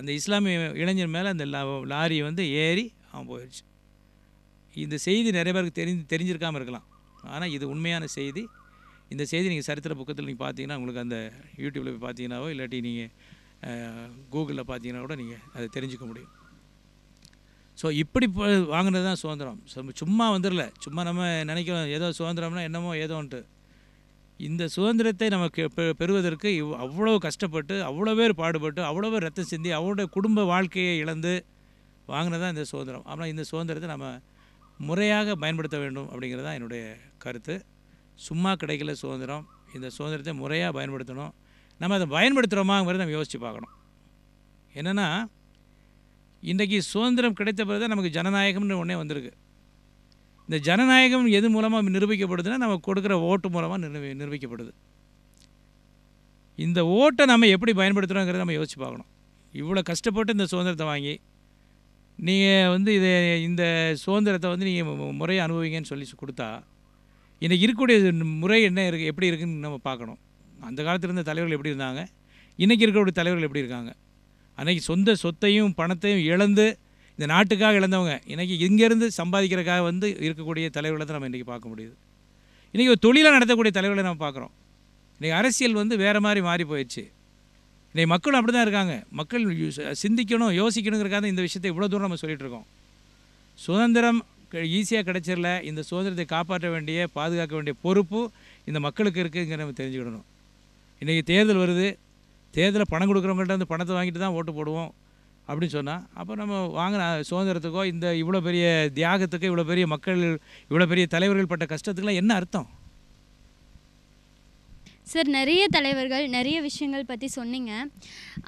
அந்த இஸ்லாமிய இளைஞர் மேலே அந்த லா லாரி வந்து ஏறி அவன் போயிடுச்சு இந்த செய்தி நிறைய பேருக்கு தெரிஞ்சு தெரிஞ்சிருக்காமல் இருக்கலாம் ஆனால் இது உண்மையான செய்தி இந்த செய்தி நீங்கள் சரித்திர புக்கத்தில் நீங்கள் பார்த்தீங்கன்னா உங்களுக்கு அந்த யூடியூப்பில் போய் பார்த்தீங்கன்னாவோ இல்லாட்டி நீங்கள் கூகுளில் பார்த்தீங்கன்னா கூட நீங்கள் அதை தெரிஞ்சுக்க முடியும் ஸோ இப்படி வாங்கினது தான் சுதந்திரம் சும்மா வந்துடல சும்மா நம்ம நினைக்கிறோம் ஏதோ சுதந்திரம்னா என்னமோ ஏதோன்ட்டு இந்த சுதந்திரத்தை நமக்கு பெறுவதற்கு இவ் அவ்வளோ கஷ்டப்பட்டு அவ்வளோ பேர் பாடுபட்டு அவ்வளோ பேர் ரத்தம் சிந்தி அவங்களோட குடும்ப வாழ்க்கையை இழந்து வாங்கினதான் இந்த சுதந்திரம் ஆனால் இந்த சுதந்திரத்தை நம்ம முறையாக பயன்படுத்த வேண்டும் அப்படிங்கிறது தான் என்னுடைய கருத்து சும்மா கிடைக்கல சுதந்திரம் இந்த சுதந்திரத்தை முறையாக பயன்படுத்தணும் நம்ம அதை பயன்படுத்துகிறோமாங்கிறத நம்ம யோசித்து பார்க்கணும் என்னென்னா இன்றைக்கி சுதந்திரம் கிடைத்த பிறகு தான் நமக்கு ஜனநாயகம்னு ஒன்றே வந்திருக்கு இந்த ஜனநாயகம் எது மூலமாக நிரூபிக்கப்படுதுன்னா நம்ம கொடுக்குற ஓட்டு மூலமாக நிரூபி நிரூபிக்கப்படுது இந்த ஓட்டை நம்ம எப்படி பயன்படுத்துகிறோங்கிறத நம்ம யோசித்து பார்க்கணும் இவ்வளோ கஷ்டப்பட்டு இந்த சுதந்திரத்தை வாங்கி நீங்கள் வந்து இது இந்த சுதந்திரத்தை வந்து நீங்கள் முறையை அனுபவிங்கன்னு சொல்லி கொடுத்தா இன்றைக்கி இருக்கக்கூடிய முறை என்ன இருக்குது எப்படி இருக்குதுன்னு நம்ம பார்க்கணும் அந்த காலத்தில் இருந்த தலைவர்கள் எப்படி இருந்தாங்க இன்றைக்கி இருக்கக்கூடிய தலைவர்கள் எப்படி இருக்காங்க அன்றைக்கி சொந்த சொத்தையும் பணத்தையும் இழந்து இந்த நாட்டுக்காக இழந்தவங்க இன்றைக்கி இங்கேருந்து சம்பாதிக்கிறக்காக வந்து இருக்கக்கூடிய தலைவர்களை தான் நம்ம இன்றைக்கி பார்க்க முடியுது இன்றைக்கி ஒரு தொழிலாக நடத்தக்கூடிய தலைவர்களை நம்ம பார்க்குறோம் இன்றைக்கி அரசியல் வந்து வேறு மாதிரி மாறி போயிடுச்சு இன்றைக்கி மக்களும் அப்படி தான் இருக்காங்க மக்கள் சிந்திக்கணும் யோசிக்கணுங்கிறக்காக இந்த விஷயத்தை இவ்வளோ தூரம் நம்ம சொல்லிகிட்ருக்கோம் சுதந்திரம் ஈஸியாக கிடச்சிடல இந்த சுதந்திரத்தை காப்பாற்ற வேண்டிய பாதுகாக்க வேண்டிய பொறுப்பு இந்த மக்களுக்கு இருக்குதுங்கிற நம்ம தெரிஞ்சுக்கிடணும் இன்றைக்கி தேர்தல் வருது தேர்தலில் பணம் கொடுக்குறவங்கள்ட்ட வந்து பணத்தை வாங்கிட்டு தான் ஓட்டு போடுவோம் அப்படின்னு சொன்னால் அப்போ நம்ம வாங்கின சுதந்திரத்துக்கோ இந்த இவ்வளோ பெரிய தியாகத்துக்கு இவ்வளோ பெரிய மக்கள் இவ்வளோ பெரிய தலைவர்கள் பட்ட கஷ்டத்துக்குலாம் என்ன அர்த்தம் சார் நிறைய தலைவர்கள் நிறைய விஷயங்கள் பற்றி சொன்னீங்க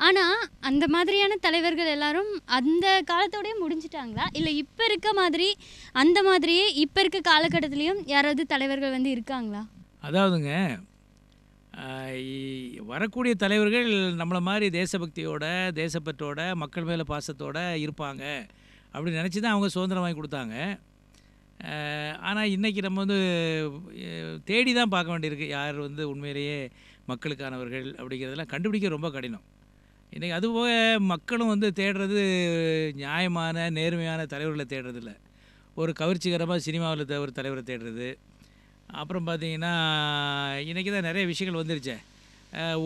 ஆனால் அந்த மாதிரியான தலைவர்கள் எல்லாரும் அந்த காலத்தோடய முடிஞ்சிட்டாங்களா இல்லை இப்போ இருக்க மாதிரி அந்த மாதிரியே இப்போ இருக்க காலகட்டத்துலேயும் யாராவது தலைவர்கள் வந்து இருக்காங்களா அதாவதுங்க வரக்கூடிய தலைவர்கள் நம்மளை மாதிரி தேசபக்தியோட தேசப்பற்றோட மக்கள் மேலே பாசத்தோட இருப்பாங்க அப்படின்னு நினச்சி தான் அவங்க சுதந்திரம் வாங்கி கொடுத்தாங்க ஆனால் இன்றைக்கி நம்ம வந்து தேடி தான் பார்க்க வேண்டியிருக்கு யார் வந்து உண்மையிலேயே மக்களுக்கானவர்கள் அப்படிங்கிறதெல்லாம் கண்டுபிடிக்க ரொம்ப கடினம் இன்றைக்கி அதுபோக மக்களும் வந்து தேடுறது நியாயமான நேர்மையான தலைவர்களை தேடுறதில்ல ஒரு கவர்ச்சிகரமாக சினிமாவில் ஒரு தலைவரை தேடுறது அப்புறம் பார்த்திங்கன்னா இன்றைக்கி தான் நிறைய விஷயங்கள் வந்துருச்சு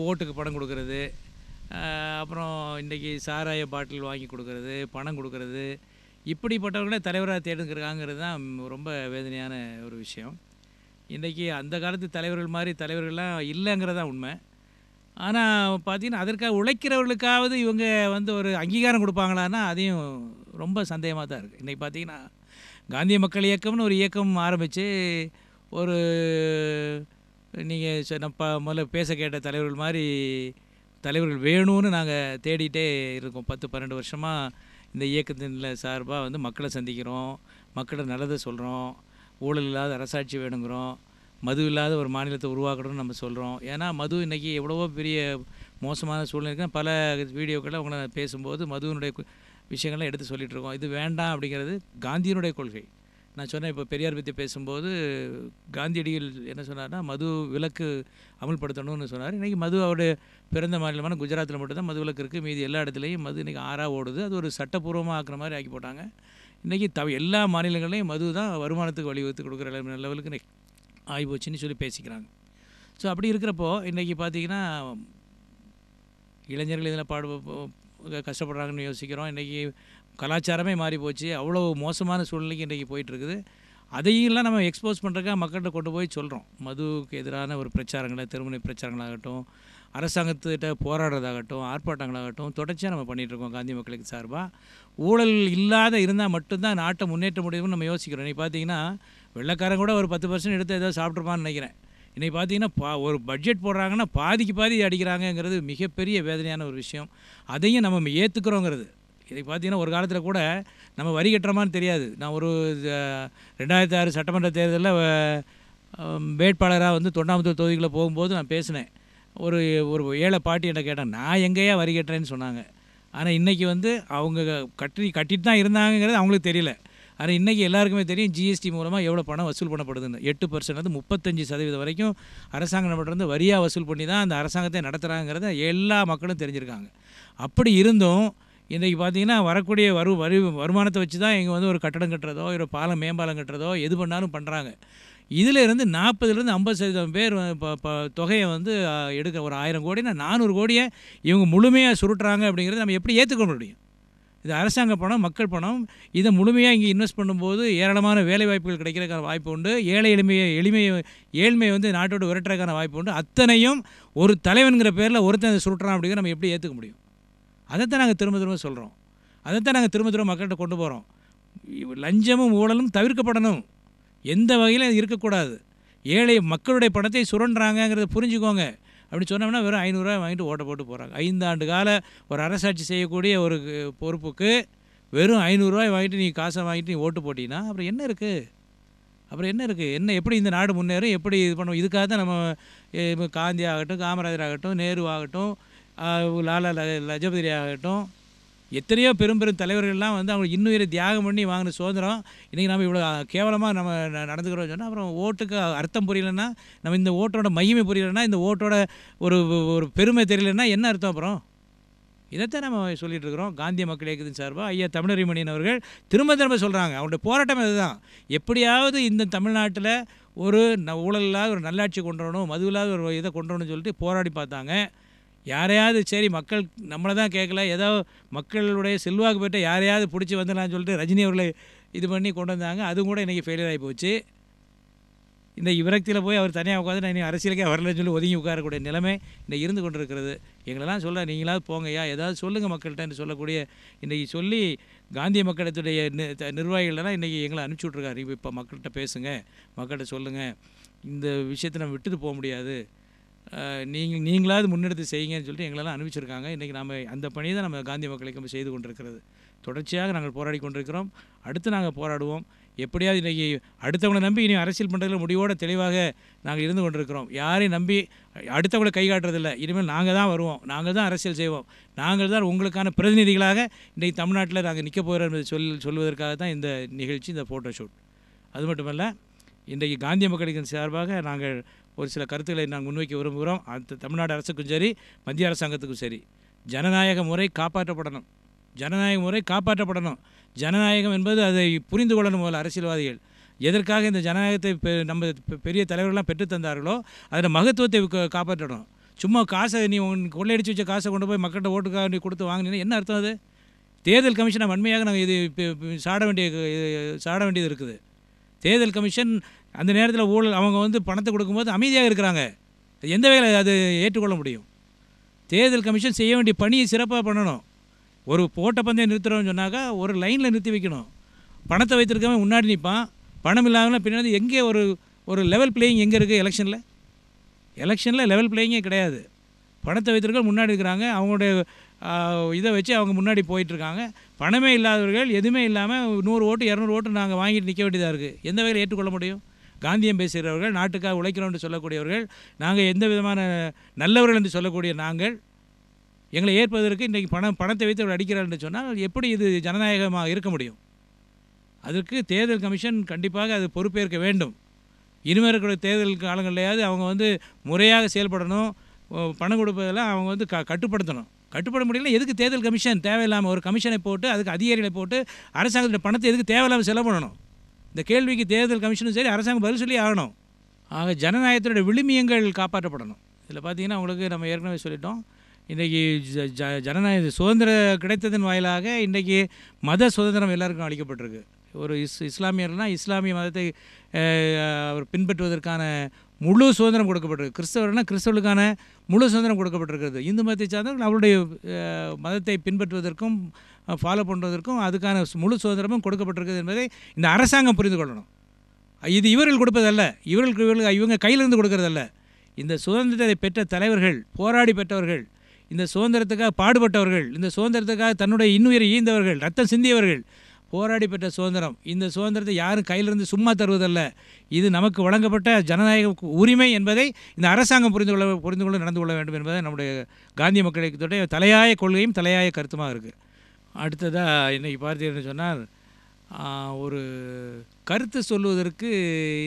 ஓட்டுக்கு பணம் கொடுக்கறது அப்புறம் இன்றைக்கி சாராய பாட்டில் வாங்கி கொடுக்கறது பணம் கொடுக்கறது இப்படிப்பட்டவர்களே தலைவராக தேடுங்கிறாங்கிறது தான் ரொம்ப வேதனையான ஒரு விஷயம் இன்றைக்கி அந்த காலத்து தலைவர்கள் மாதிரி தலைவர்கள்லாம் இல்லைங்கிறது தான் உண்மை ஆனால் பார்த்திங்கன்னா அதற்காக உழைக்கிறவர்களுக்காவது இவங்க வந்து ஒரு அங்கீகாரம் கொடுப்பாங்களான்னா அதையும் ரொம்ப சந்தேகமாக தான் இருக்குது இன்றைக்கி பார்த்திங்கன்னா காந்திய மக்கள் இயக்கம்னு ஒரு இயக்கம் ஆரம்பித்து ஒரு நீங்கள் நான் ப முதல்ல பேச கேட்ட தலைவர்கள் மாதிரி தலைவர்கள் வேணும்னு நாங்கள் தேடிகிட்டே இருக்கோம் பத்து பன்னெண்டு வருஷமாக இந்த இயக்கத்தின் சார்பாக வந்து மக்களை சந்திக்கிறோம் மக்களை நல்லதை சொல்கிறோம் ஊழல் இல்லாத அரசாட்சி வேணுங்கிறோம் மது இல்லாத ஒரு மாநிலத்தை உருவாக்கணும்னு நம்ம சொல்கிறோம் ஏன்னா மது இன்றைக்கி எவ்வளவோ பெரிய மோசமான சூழ்நிலை பல வீடியோக்களில் அவங்கள பேசும்போது மதுவினுடைய விஷயங்கள்லாம் எடுத்து சொல்லிகிட்ருக்கோம் இது வேண்டாம் அப்படிங்கிறது காந்தியினுடைய கொள்கை நான் சொன்னேன் இப்போ பெரியார் பற்றி பேசும்போது காந்தியடிகள் என்ன சொன்னார்னா மது விலக்கு அமல்படுத்தணும்னு சொன்னார் இன்றைக்கி மது அவருடைய பிறந்த மாநிலமான குஜராத்தில் மட்டும்தான் மது விளக்கு இருக்குது மீதி எல்லா இடத்துலையும் மது இன்றைக்கி ஆறாக ஓடுது அது ஒரு சட்டப்பூர்வமாக ஆக்குற மாதிரி ஆக்கி போட்டாங்க இன்றைக்கி தவ எல்லா மாநிலங்களையும் மது தான் வருமானத்துக்கு வழிவகுத்து கொடுக்குற லெவலுக்கு ஆகி ஆகிப்போச்சுன்னு சொல்லி பேசிக்கிறாங்க ஸோ அப்படி இருக்கிறப்போ இன்றைக்கி பார்த்திங்கன்னா இளைஞர்கள் இதில் பாடு கஷ்டப்படுறாங்கன்னு யோசிக்கிறோம் இன்றைக்கி கலாச்சாரமே மாறி போச்சு அவ்வளோ மோசமான சூழ்நிலைக்கு இன்றைக்கி போயிட்டுருக்குது அதையெல்லாம் நம்ம எக்ஸ்போஸ் பண்ணுறக்காக மக்கள்கிட்ட கொண்டு போய் சொல்கிறோம் மதுவுக்கு எதிரான ஒரு பிரச்சாரங்களை திருமண பிரச்சாரங்களாகட்டும் அரசாங்கத்துக்கிட்ட போராடுறதாகட்டும் ஆர்ப்பாட்டங்களாகட்டும் தொடர்ச்சியாக நம்ம பண்ணிகிட்ருக்கோம் காந்தி மக்களுக்கு சார்பாக ஊழல் இல்லாத இருந்தால் மட்டும்தான் நாட்டை முன்னேற்ற முடியும்னு நம்ம யோசிக்கிறோம் இன்றைக்கி பார்த்தீங்கன்னா வெள்ளக்காரன் கூட ஒரு பத்து பர்சன்ட் எடுத்து ஏதாவது சாப்பிட்ருப்பான்னு நினைக்கிறேன் இன்றைக்கி பார்த்தீங்கன்னா பா ஒரு பட்ஜெட் போடுறாங்கன்னா பாதிக்கு பாதி அடிக்கிறாங்கங்கிறது மிகப்பெரிய வேதனையான ஒரு விஷயம் அதையும் நம்ம ஏற்றுக்கிறோங்கிறது இதை பார்த்தீங்கன்னா ஒரு காலத்தில் கூட நம்ம வரி கட்டுறோமான்னு தெரியாது நான் ஒரு ரெண்டாயிரத்தி ஆறு சட்டமன்ற தேர்தலில் வேட்பாளராக வந்து தொண்டாமுத்தூர் தொகுதிக்குள்ளே போகும்போது நான் பேசினேன் ஒரு ஒரு ஏழை பாட்டி என்ன கேட்டேன் நான் எங்கேயா வரி கட்டுறேன்னு சொன்னாங்க ஆனால் இன்றைக்கி வந்து அவங்க கட்டி கட்டிட்டு தான் இருந்தாங்கிறது அவங்களுக்கு தெரியல ஆனால் இன்றைக்கி எல்லாருக்குமே தெரியும் ஜிஎஸ்டி மூலமாக எவ்வளோ பணம் வசூல் பண்ணப்படுதுன்னு எட்டு பர்சன்ட் வந்து முப்பத்தஞ்சு சதவீதம் வரைக்கும் அரசாங்கம் நம்மகிட்ட வரியாக வசூல் பண்ணி தான் அந்த அரசாங்கத்தை நடத்துகிறாங்கிறத எல்லா மக்களும் தெரிஞ்சிருக்காங்க அப்படி இருந்தும் இன்றைக்கி பார்த்திங்கன்னா வரக்கூடிய வரு வரி வருமானத்தை வச்சு தான் இங்கே வந்து ஒரு கட்டடம் கட்டுறதோ ஒரு பாலம் மேம்பாலம் கட்டுறதோ எது பண்ணாலும் பண்ணுறாங்க இதிலேருந்து நாற்பதுலேருந்து ஐம்பது சதவீதம் பேர் இப்போ இப்போ தொகையை வந்து எடுக்க ஒரு ஆயிரம் கோடினா நானூறு கோடியை இவங்க முழுமையாக சுருட்டுறாங்க அப்படிங்கிறத நம்ம எப்படி ஏற்றுக்க முடியும் இது அரசாங்க பணம் மக்கள் பணம் இதை முழுமையாக இங்கே இன்வெஸ்ட் பண்ணும்போது ஏராளமான வேலை வாய்ப்புகள் கிடைக்கிறதுக்கான வாய்ப்பு உண்டு ஏழை எளிமையை எளிமையை ஏழ்மையை வந்து நாட்டோடு விரட்டுறதுக்கான வாய்ப்பு உண்டு அத்தனையும் ஒரு தலைவனுங்கிற பேரில் ஒருத்தன் சுருட்டுறான் அப்படிங்கிற நம்ம எப்படி ஏற்றுக்க முடியும் அதைத்தான் நாங்கள் திரும்ப திரும்ப சொல்கிறோம் அதைத்தான் நாங்கள் திரும்ப திரும்ப மக்கள்கிட்ட கொண்டு போகிறோம் லஞ்சமும் ஊழலும் தவிர்க்கப்படணும் எந்த வகையிலும் இருக்கக்கூடாது ஏழை மக்களுடைய பணத்தை சுரண்டுறாங்கங்கிறத புரிஞ்சுக்கோங்க அப்படி சொன்னோம்னா வெறும் ஐநூறுரூவா வாங்கிட்டு ஓட்ட போட்டு போகிறாங்க ஐந்தாண்டு கால ஒரு அரசாட்சி செய்யக்கூடிய ஒரு பொறுப்புக்கு வெறும் ஐநூறுரூவாய் வாங்கிட்டு நீ காசை வாங்கிட்டு நீ ஓட்டு போட்டிங்கன்னா அப்புறம் என்ன இருக்குது அப்புறம் என்ன இருக்குது என்ன எப்படி இந்த நாடு முன்னேறும் எப்படி இது பண்ணுவோம் இதுக்காக தான் நம்ம காந்தி ஆகட்டும் காமராஜர் ஆகட்டும் நேரு ஆகட்டும் லாலா லஜபதி ஆகட்டும் எத்தனையோ பெரும் பெரும் தலைவர்கள்லாம் வந்து அவங்க இன்னுயிரை தியாகம் பண்ணி வாங்கின சுதந்திரம் இன்றைக்கி நம்ம இவ்வளோ கேவலமாக நம்ம நடந்துக்கிறோம் சொன்னால் அப்புறம் ஓட்டுக்கு அர்த்தம் புரியலைன்னா நம்ம இந்த ஓட்டோட மையமே புரியலைன்னா இந்த ஓட்டோட ஒரு ஒரு பெருமை தெரியலன்னா என்ன அர்த்தம் அப்புறம் இதைத்தான் நம்ம சொல்லிகிட்டு இருக்கிறோம் காந்திய மக்கள் இயக்கத்தின் சார்பாக ஐயா தமிழறிமணியன் அவர்கள் திரும்ப திரும்ப சொல்கிறாங்க அவங்களோட போராட்டம் இதுதான் எப்படியாவது இந்த தமிழ்நாட்டில் ஒரு ந ஊழலாக ஒரு நல்லாட்சி கொண்டு வரணும் மதுவில்லாத ஒரு இதை கொண்டு வரணும்னு சொல்லிட்டு போராடி பார்த்தாங்க யாரையாவது சரி மக்கள் நம்மளை தான் கேட்கல ஏதோ மக்களுடைய செல்வாக்கு போய்ட்டு யாரையாவது பிடிச்சி வந்துடலாம்னு சொல்லிட்டு ரஜினி அவர்களை இது பண்ணி கொண்டு வந்தாங்க அதுவும் கூட இன்றைக்கி ஃபெயிலியர் ஆகி போச்சு இந்த விரக்தியில் போய் அவர் தனியாக உட்காந்து நான் இனி அரசியலுக்கே வரலன்னு சொல்லி ஒதுங்கி உட்காரக்கூடிய நிலைமை இந்த இருந்து கொண்டு இருக்கிறது எங்களெல்லாம் சொல்ல நீங்களாவது போங்கய்யா ஏதாவது சொல்லுங்கள் மக்கள்கிட்டன்னு சொல்லக்கூடிய இன்றைக்கி சொல்லி காந்திய மக்களத்துடைய நிர்வாகிகள்லாம் இன்றைக்கி எங்களை அனுப்பிச்சி விட்ருக்காரு இப்போ மக்கள்கிட்ட பேசுங்க மக்கள்கிட்ட சொல்லுங்கள் இந்த விஷயத்தை நம்ம விட்டுட்டு போக முடியாது நீங்கள் நீங்களாவது முன்னெடுத்து செய்யுங்கன்னு சொல்லிட்டு எங்களெல்லாம் அனுப்பிச்சிருக்காங்க இன்றைக்கி நம்ம அந்த பணியை தான் நம்ம காந்தி மக்களுக்கு நம்ம செய்து கொண்டிருக்கிறது தொடர்ச்சியாக நாங்கள் போராடி கொண்டிருக்கிறோம் அடுத்து நாங்கள் போராடுவோம் எப்படியாவது இன்றைக்கி அடுத்தவங்களை நம்பி இனி அரசியல் பண்ணுறதுல முடிவோடு தெளிவாக நாங்கள் இருந்து கொண்டிருக்கிறோம் யாரையும் நம்பி அடுத்தவங்களை கை காட்டுறதில்லை இனிமேல் நாங்கள் தான் வருவோம் நாங்கள் தான் அரசியல் செய்வோம் நாங்கள் தான் உங்களுக்கான பிரதிநிதிகளாக இன்றைக்கு தமிழ்நாட்டில் நாங்கள் நிற்க போகிறோம் என்பதை சொல் சொல்வதற்காக தான் இந்த நிகழ்ச்சி இந்த ஃபோட்டோ ஷூட் அது மட்டுமல்ல இன்றைக்கு காந்தி மக்களுக்கு சார்பாக நாங்கள் ஒரு சில கருத்துக்களை நாங்கள் முன்வைக்க விரும்புகிறோம் அந்த தமிழ்நாடு அரசுக்கும் சரி மத்திய அரசாங்கத்துக்கும் சரி ஜனநாயக முறை காப்பாற்றப்படணும் ஜனநாயக முறை காப்பாற்றப்படணும் ஜனநாயகம் என்பது அதை புரிந்து கொள்ளணும் போல அரசியல்வாதிகள் எதற்காக இந்த ஜனநாயகத்தை நம்ம பெரிய தலைவர்கள்லாம் பெற்றுத்தந்தார்களோ அதில் மகத்துவத்தை காப்பாற்றணும் சும்மா காசை நீ உன் கொள்ளையடிச்சு வச்ச காசை கொண்டு போய் மக்கள்கிட்ட ஓட்டுக்காக நீ கொடுத்து வாங்கினீங்கன்னா என்ன அர்த்தம் அது தேர்தல் கமிஷனை வன்மையாக நாங்கள் இது சாட வேண்டிய சாட வேண்டியது இருக்குது தேர்தல் கமிஷன் அந்த நேரத்தில் ஊழல் அவங்க வந்து பணத்தை கொடுக்கும்போது அமைதியாக இருக்கிறாங்க எந்த வகையில் அது ஏற்றுக்கொள்ள முடியும் தேர்தல் கமிஷன் செய்ய வேண்டிய பணியை சிறப்பாக பண்ணணும் ஒரு போட்ட பந்தயம் நிறுத்துகிறோம்னு சொன்னாக்கா ஒரு லைனில் நிறுத்தி வைக்கணும் பணத்தை வைத்திருக்கவன் முன்னாடி நிற்பான் பணம் இல்லாமல் பின்னாடி எங்கே ஒரு ஒரு லெவல் பிளேயிங் எங்கே இருக்குது எலெக்ஷனில் எலெக்ஷனில் லெவல் பிளேயிங்கே கிடையாது பணத்தை வைத்திருக்க முன்னாடி இருக்கிறாங்க அவங்களுடைய இதை வச்சு அவங்க முன்னாடி போயிட்டுருக்காங்க பணமே இல்லாதவர்கள் எதுவுமே இல்லாமல் நூறு ஓட்டு இரநூறு ஓட்டு நாங்கள் வாங்கிட்டு நிற்க வேண்டியதாக இருக்குது எந்த வகையில் ஏற்றுக்கொள்ள முடியும் காந்தியம் பேசுகிறவர்கள் நாட்டுக்காக உழைக்கிறோம் என்று சொல்லக்கூடியவர்கள் நாங்கள் எந்த விதமான நல்லவர்கள் என்று சொல்லக்கூடிய நாங்கள் எங்களை ஏற்பதற்கு இன்றைக்கு பணம் பணத்தை வைத்து அவர் அடிக்கிறார் என்று சொன்னால் எப்படி இது ஜனநாயகமாக இருக்க முடியும் அதற்கு தேர்தல் கமிஷன் கண்டிப்பாக அது பொறுப்பேற்க வேண்டும் இனிமேல் இருக்கிற தேர்தல் காலங்கள்லையாவது அவங்க வந்து முறையாக செயல்படணும் பணம் கொடுப்பதெல்லாம் அவங்க வந்து க கட்டுப்படுத்தணும் கட்டுப்பட முடியல எதுக்கு தேர்தல் கமிஷன் தேவையில்லாமல் ஒரு கமிஷனை போட்டு அதுக்கு அதிகாரிகளை போட்டு அரசாங்கத்திட்ட பணத்தை எதுக்கு தேவையில்லாமல் செலவு பண்ணணும் இந்த கேள்விக்கு தேர்தல் கமிஷனும் சரி அரசாங்கம் பதில் சொல்லி ஆகணும் ஆக ஜனநாயகத்தினுடைய விழுமியங்கள் காப்பாற்றப்படணும் இதில் பார்த்திங்கன்னா உங்களுக்கு நம்ம ஏற்கனவே சொல்லிட்டோம் இன்றைக்கி ஜ ஜனநாயக சுதந்திர கிடைத்ததன் வாயிலாக இன்றைக்கி மத சுதந்திரம் எல்லாருக்கும் அளிக்கப்பட்டிருக்கு ஒரு இஸ் இஸ்லாமியர்னால் இஸ்லாமிய மதத்தை அவர் பின்பற்றுவதற்கான முழு சுதந்திரம் கொடுக்கப்பட்டிருக்கு கிறிஸ்தவர்னால் கிறிஸ்தவர்களுக்கான முழு சுதந்திரம் கொடுக்கப்பட்டிருக்கிறது இந்து மதத்தை சார்ந்தவர்கள் அவருடைய மதத்தை பின்பற்றுவதற்கும் ஃபாலோ பண்ணுறதுக்கும் அதுக்கான முழு சுதந்திரமும் கொடுக்கப்பட்டிருக்குது என்பதை இந்த அரசாங்கம் புரிந்து கொள்ளணும் இது இவர்கள் கொடுப்பதல்ல இவர்களுக்கு இவர்கள் இவங்க கையிலிருந்து கொடுக்கறதல்ல இந்த சுதந்திரத்தை பெற்ற தலைவர்கள் போராடி பெற்றவர்கள் இந்த சுதந்திரத்துக்காக பாடுபட்டவர்கள் இந்த சுதந்திரத்துக்காக தன்னுடைய இன்னுயிரை ஈந்தவர்கள் ரத்தம் சிந்தியவர்கள் போராடி பெற்ற சுதந்திரம் இந்த சுதந்திரத்தை யாரும் கையிலிருந்து சும்மா தருவதல்ல இது நமக்கு வழங்கப்பட்ட ஜனநாயக உரிமை என்பதை இந்த அரசாங்கம் புரிந்து கொள்ள புரிந்து கொள்ள நடந்து கொள்ள வேண்டும் என்பதை நம்முடைய காந்தி மக்களுடைய தலையாய கொள்கையும் தலையாய கருத்துமாக இருக்குது அடுத்ததாக இன்றைக்கி பார்த்தீங்கன்னு சொன்னால் ஒரு கருத்து சொல்லுவதற்கு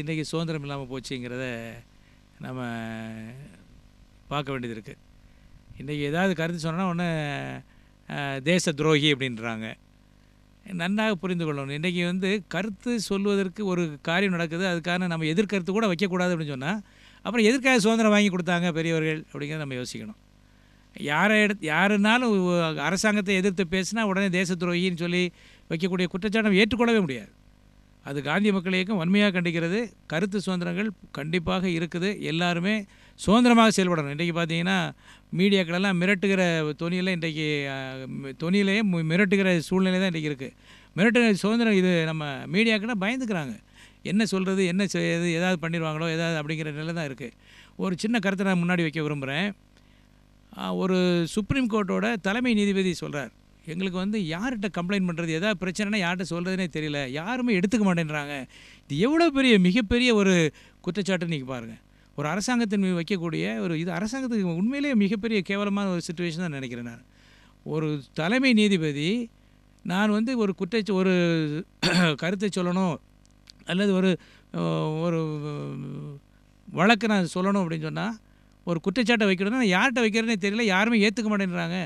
இன்றைக்கி சுதந்திரம் இல்லாமல் போச்சுங்கிறத நம்ம பார்க்க வேண்டியது இருக்குது இன்றைக்கி ஏதாவது கருத்து சொன்னால் ஒன்று தேச துரோகி அப்படின்றாங்க நன்றாக புரிந்து கொள்ளணும் இன்றைக்கி வந்து கருத்து சொல்வதற்கு ஒரு காரியம் நடக்குது அதுக்கான நம்ம எதிர்கருத்து கூட வைக்கக்கூடாது அப்படின்னு சொன்னால் அப்புறம் எதற்காக சுதந்திரம் வாங்கி கொடுத்தாங்க பெரியவர்கள் அப்படிங்கிறத நம்ம யோசிக்கணும் யாரை எடுத்து யாருனாலும் அரசாங்கத்தை எதிர்த்து பேசினா உடனே தேச துரோகின்னு சொல்லி வைக்கக்கூடிய குற்றச்சாட்டம் ஏற்றுக்கொள்ளவே முடியாது அது காந்தி மக்கள் இயக்கம் வன்மையாக கண்டிக்கிறது கருத்து சுதந்திரங்கள் கண்டிப்பாக இருக்குது எல்லாருமே சுதந்திரமாக செயல்படணும் இன்றைக்கி பார்த்தீங்கன்னா மீடியாக்களெல்லாம் மிரட்டுகிற தொனியில் இன்றைக்கி தொனியிலேயே மிரட்டுகிற சூழ்நிலை தான் இன்றைக்கி இருக்குது மிரட்டுகிற சுதந்திரம் இது நம்ம மீடியாக்களை பயந்துக்கிறாங்க என்ன சொல்கிறது என்ன எது ஏதாவது பண்ணிடுவாங்களோ ஏதாவது அப்படிங்கிற நிலை தான் இருக்குது ஒரு சின்ன கருத்தை நான் முன்னாடி வைக்க விரும்புகிறேன் ஒரு சுப்ரீம் கோர்ட்டோட தலைமை நீதிபதி சொல்கிறார் எங்களுக்கு வந்து யார்கிட்ட கம்ப்ளைண்ட் பண்ணுறது எதாவது பிரச்சனைனா யார்கிட்ட சொல்கிறதுனே தெரியல யாருமே எடுத்துக்க மாட்டேன்றாங்க இது எவ்வளோ பெரிய மிகப்பெரிய ஒரு குற்றச்சாட்டு நீங்கள் பாருங்கள் ஒரு அரசாங்கத்தின் மீது வைக்கக்கூடிய ஒரு இது அரசாங்கத்துக்கு உண்மையிலேயே மிகப்பெரிய கேவலமான ஒரு சுச்சுவேஷன் தான் நினைக்கிறேன் நான் ஒரு தலைமை நீதிபதி நான் வந்து ஒரு குற்ற ஒரு கருத்தை சொல்லணும் அல்லது ஒரு ஒரு வழக்கை நான் சொல்லணும் அப்படின்னு சொன்னால் ஒரு குற்றச்சாட்டை வைக்கணும்னா யார்கிட்ட வைக்கிறேனே தெரியல யாருமே ஏற்றுக்க மாட்டேன்றாங்க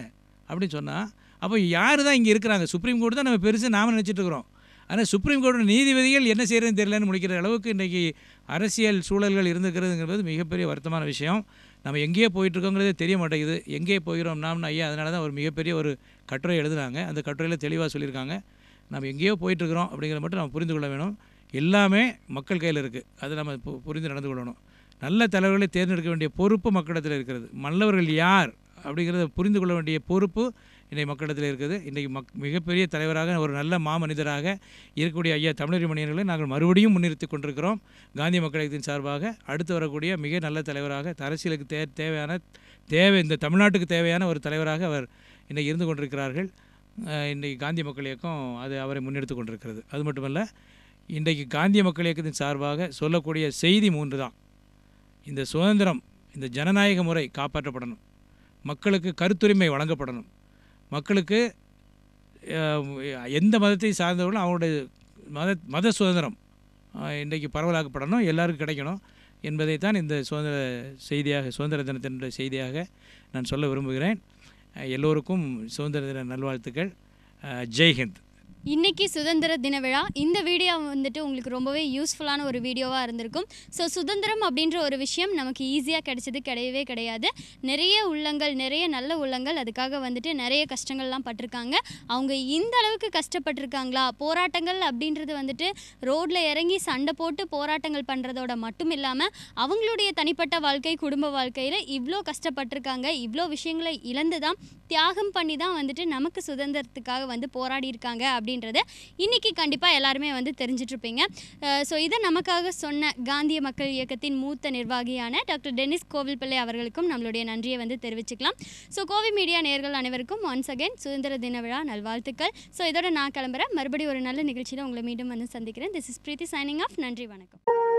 அப்படின்னு சொன்னால் அப்போ யார் தான் இங்கே இருக்கிறாங்க சுப்ரீம் கோர்ட் தான் நம்ம பெருசு நாம் நினச்சிட்ருக்குறோம் ஆனால் சுப்ரீம் கோர்ட்டு நீதிபதிகள் என்ன செய்கிறதுன்னு தெரியலன்னு முடிக்கிற அளவுக்கு இன்றைக்கி அரசியல் சூழல்கள் இருந்துக்கிறதுங்கிறது மிகப்பெரிய வருத்தமான விஷயம் நம்ம எங்கேயே போயிட்டுருக்கோங்கிறதே தெரிய மாட்டேங்குது எங்கேயே போகிறோம் நாம்னு ஐயா அதனால தான் ஒரு மிகப்பெரிய ஒரு கட்டுரை எழுதுனாங்க அந்த கட்டுரையில் தெளிவாக சொல்லியிருக்காங்க நம்ம எங்கேயோ போயிட்டுருக்குறோம் அப்படிங்கிறத மட்டும் நம்ம புரிந்து கொள்ள வேணும் எல்லாமே மக்கள் கையில் இருக்குது அதை நம்ம புரிந்து நடந்து கொள்ளணும் நல்ல தலைவர்களை தேர்ந்தெடுக்க வேண்டிய பொறுப்பு மக்களிடத்தில் இருக்கிறது நல்லவர்கள் யார் அப்படிங்கிறத புரிந்து கொள்ள வேண்டிய பொறுப்பு இன்றைக்கு மக்களிடத்தில் இருக்குது இன்றைக்கு மக் மிகப்பெரிய தலைவராக ஒரு நல்ல மாமனிதராக இருக்கக்கூடிய ஐயா தமிழர் மனிதர்களை நாங்கள் மறுபடியும் முன்னிறுத்தி கொண்டிருக்கிறோம் காந்தி மக்களகத்தின் சார்பாக அடுத்து வரக்கூடிய மிக நல்ல தலைவராக அரசியலுக்கு தே தேவையான தேவை இந்த தமிழ்நாட்டுக்கு தேவையான ஒரு தலைவராக அவர் இன்றைக்கு இருந்து கொண்டிருக்கிறார்கள் இன்றைக்கு காந்தி மக்கள் இயக்கம் அது அவரை முன்னெடுத்து கொண்டிருக்கிறது அது மட்டுமல்ல இன்றைக்கு காந்திய மக்கள் இயக்கத்தின் சார்பாக சொல்லக்கூடிய செய்தி மூன்று தான் இந்த சுதந்திரம் இந்த ஜனநாயக முறை காப்பாற்றப்படணும் மக்களுக்கு கருத்துரிமை வழங்கப்படணும் மக்களுக்கு எந்த மதத்தை சார்ந்தவர்களும் அவங்களுடைய மத மத சுதந்திரம் இன்றைக்கு பரவலாக்கப்படணும் எல்லாருக்கும் கிடைக்கணும் என்பதைத்தான் இந்த சுதந்திர செய்தியாக சுதந்திர தினத்தினுடைய செய்தியாக நான் சொல்ல விரும்புகிறேன் எல்லோருக்கும் சுதந்திர தின நல்வாழ்த்துக்கள் ஜெய்ஹிந்த் இன்றைக்கி சுதந்திர தின விழா இந்த வீடியோ வந்துட்டு உங்களுக்கு ரொம்பவே யூஸ்ஃபுல்லான ஒரு வீடியோவாக இருந்திருக்கும் ஸோ சுதந்திரம் அப்படின்ற ஒரு விஷயம் நமக்கு ஈஸியாக கிடைச்சது கிடையவே கிடையாது நிறைய உள்ளங்கள் நிறைய நல்ல உள்ளங்கள் அதுக்காக வந்துட்டு நிறைய கஷ்டங்கள்லாம் பட்டிருக்காங்க அவங்க இந்த அளவுக்கு கஷ்டப்பட்டிருக்காங்களா போராட்டங்கள் அப்படின்றது வந்துட்டு ரோட்டில் இறங்கி சண்டை போட்டு போராட்டங்கள் பண்ணுறதோட மட்டும் இல்லாமல் அவங்களுடைய தனிப்பட்ட வாழ்க்கை குடும்ப வாழ்க்கையில் இவ்வளோ கஷ்டப்பட்டிருக்காங்க இவ்வளோ விஷயங்களை இழந்து தான் தியாகம் பண்ணி தான் வந்துட்டு நமக்கு சுதந்திரத்துக்காக வந்து போராடி இருக்காங்க அப்படி அப்படின்றத இன்றைக்கி கண்டிப்பாக எல்லாருமே வந்து தெரிஞ்சிட்ருப்பீங்க ஸோ இதை நமக்காக சொன்ன காந்திய மக்கள் இயக்கத்தின் மூத்த நிர்வாகியான டாக்டர் டெனிஸ் கோவில்பிள்ளை அவர்களுக்கும் நம்மளுடைய நன்றியை வந்து தெரிவிச்சுக்கலாம் ஸோ கோவி மீடியா நேர்கள் அனைவருக்கும் ஒன்ஸ் அகைன் சுதந்திர தின விழா நல்வாழ்த்துக்கள் ஸோ இதோட நான் கிளம்புறேன் மறுபடியும் ஒரு நல்ல நிகழ்ச்சியில் உங்களை மீண்டும் வந்து சந்திக்கிறேன் this is Preethi signing off நன்றி வணக்கம்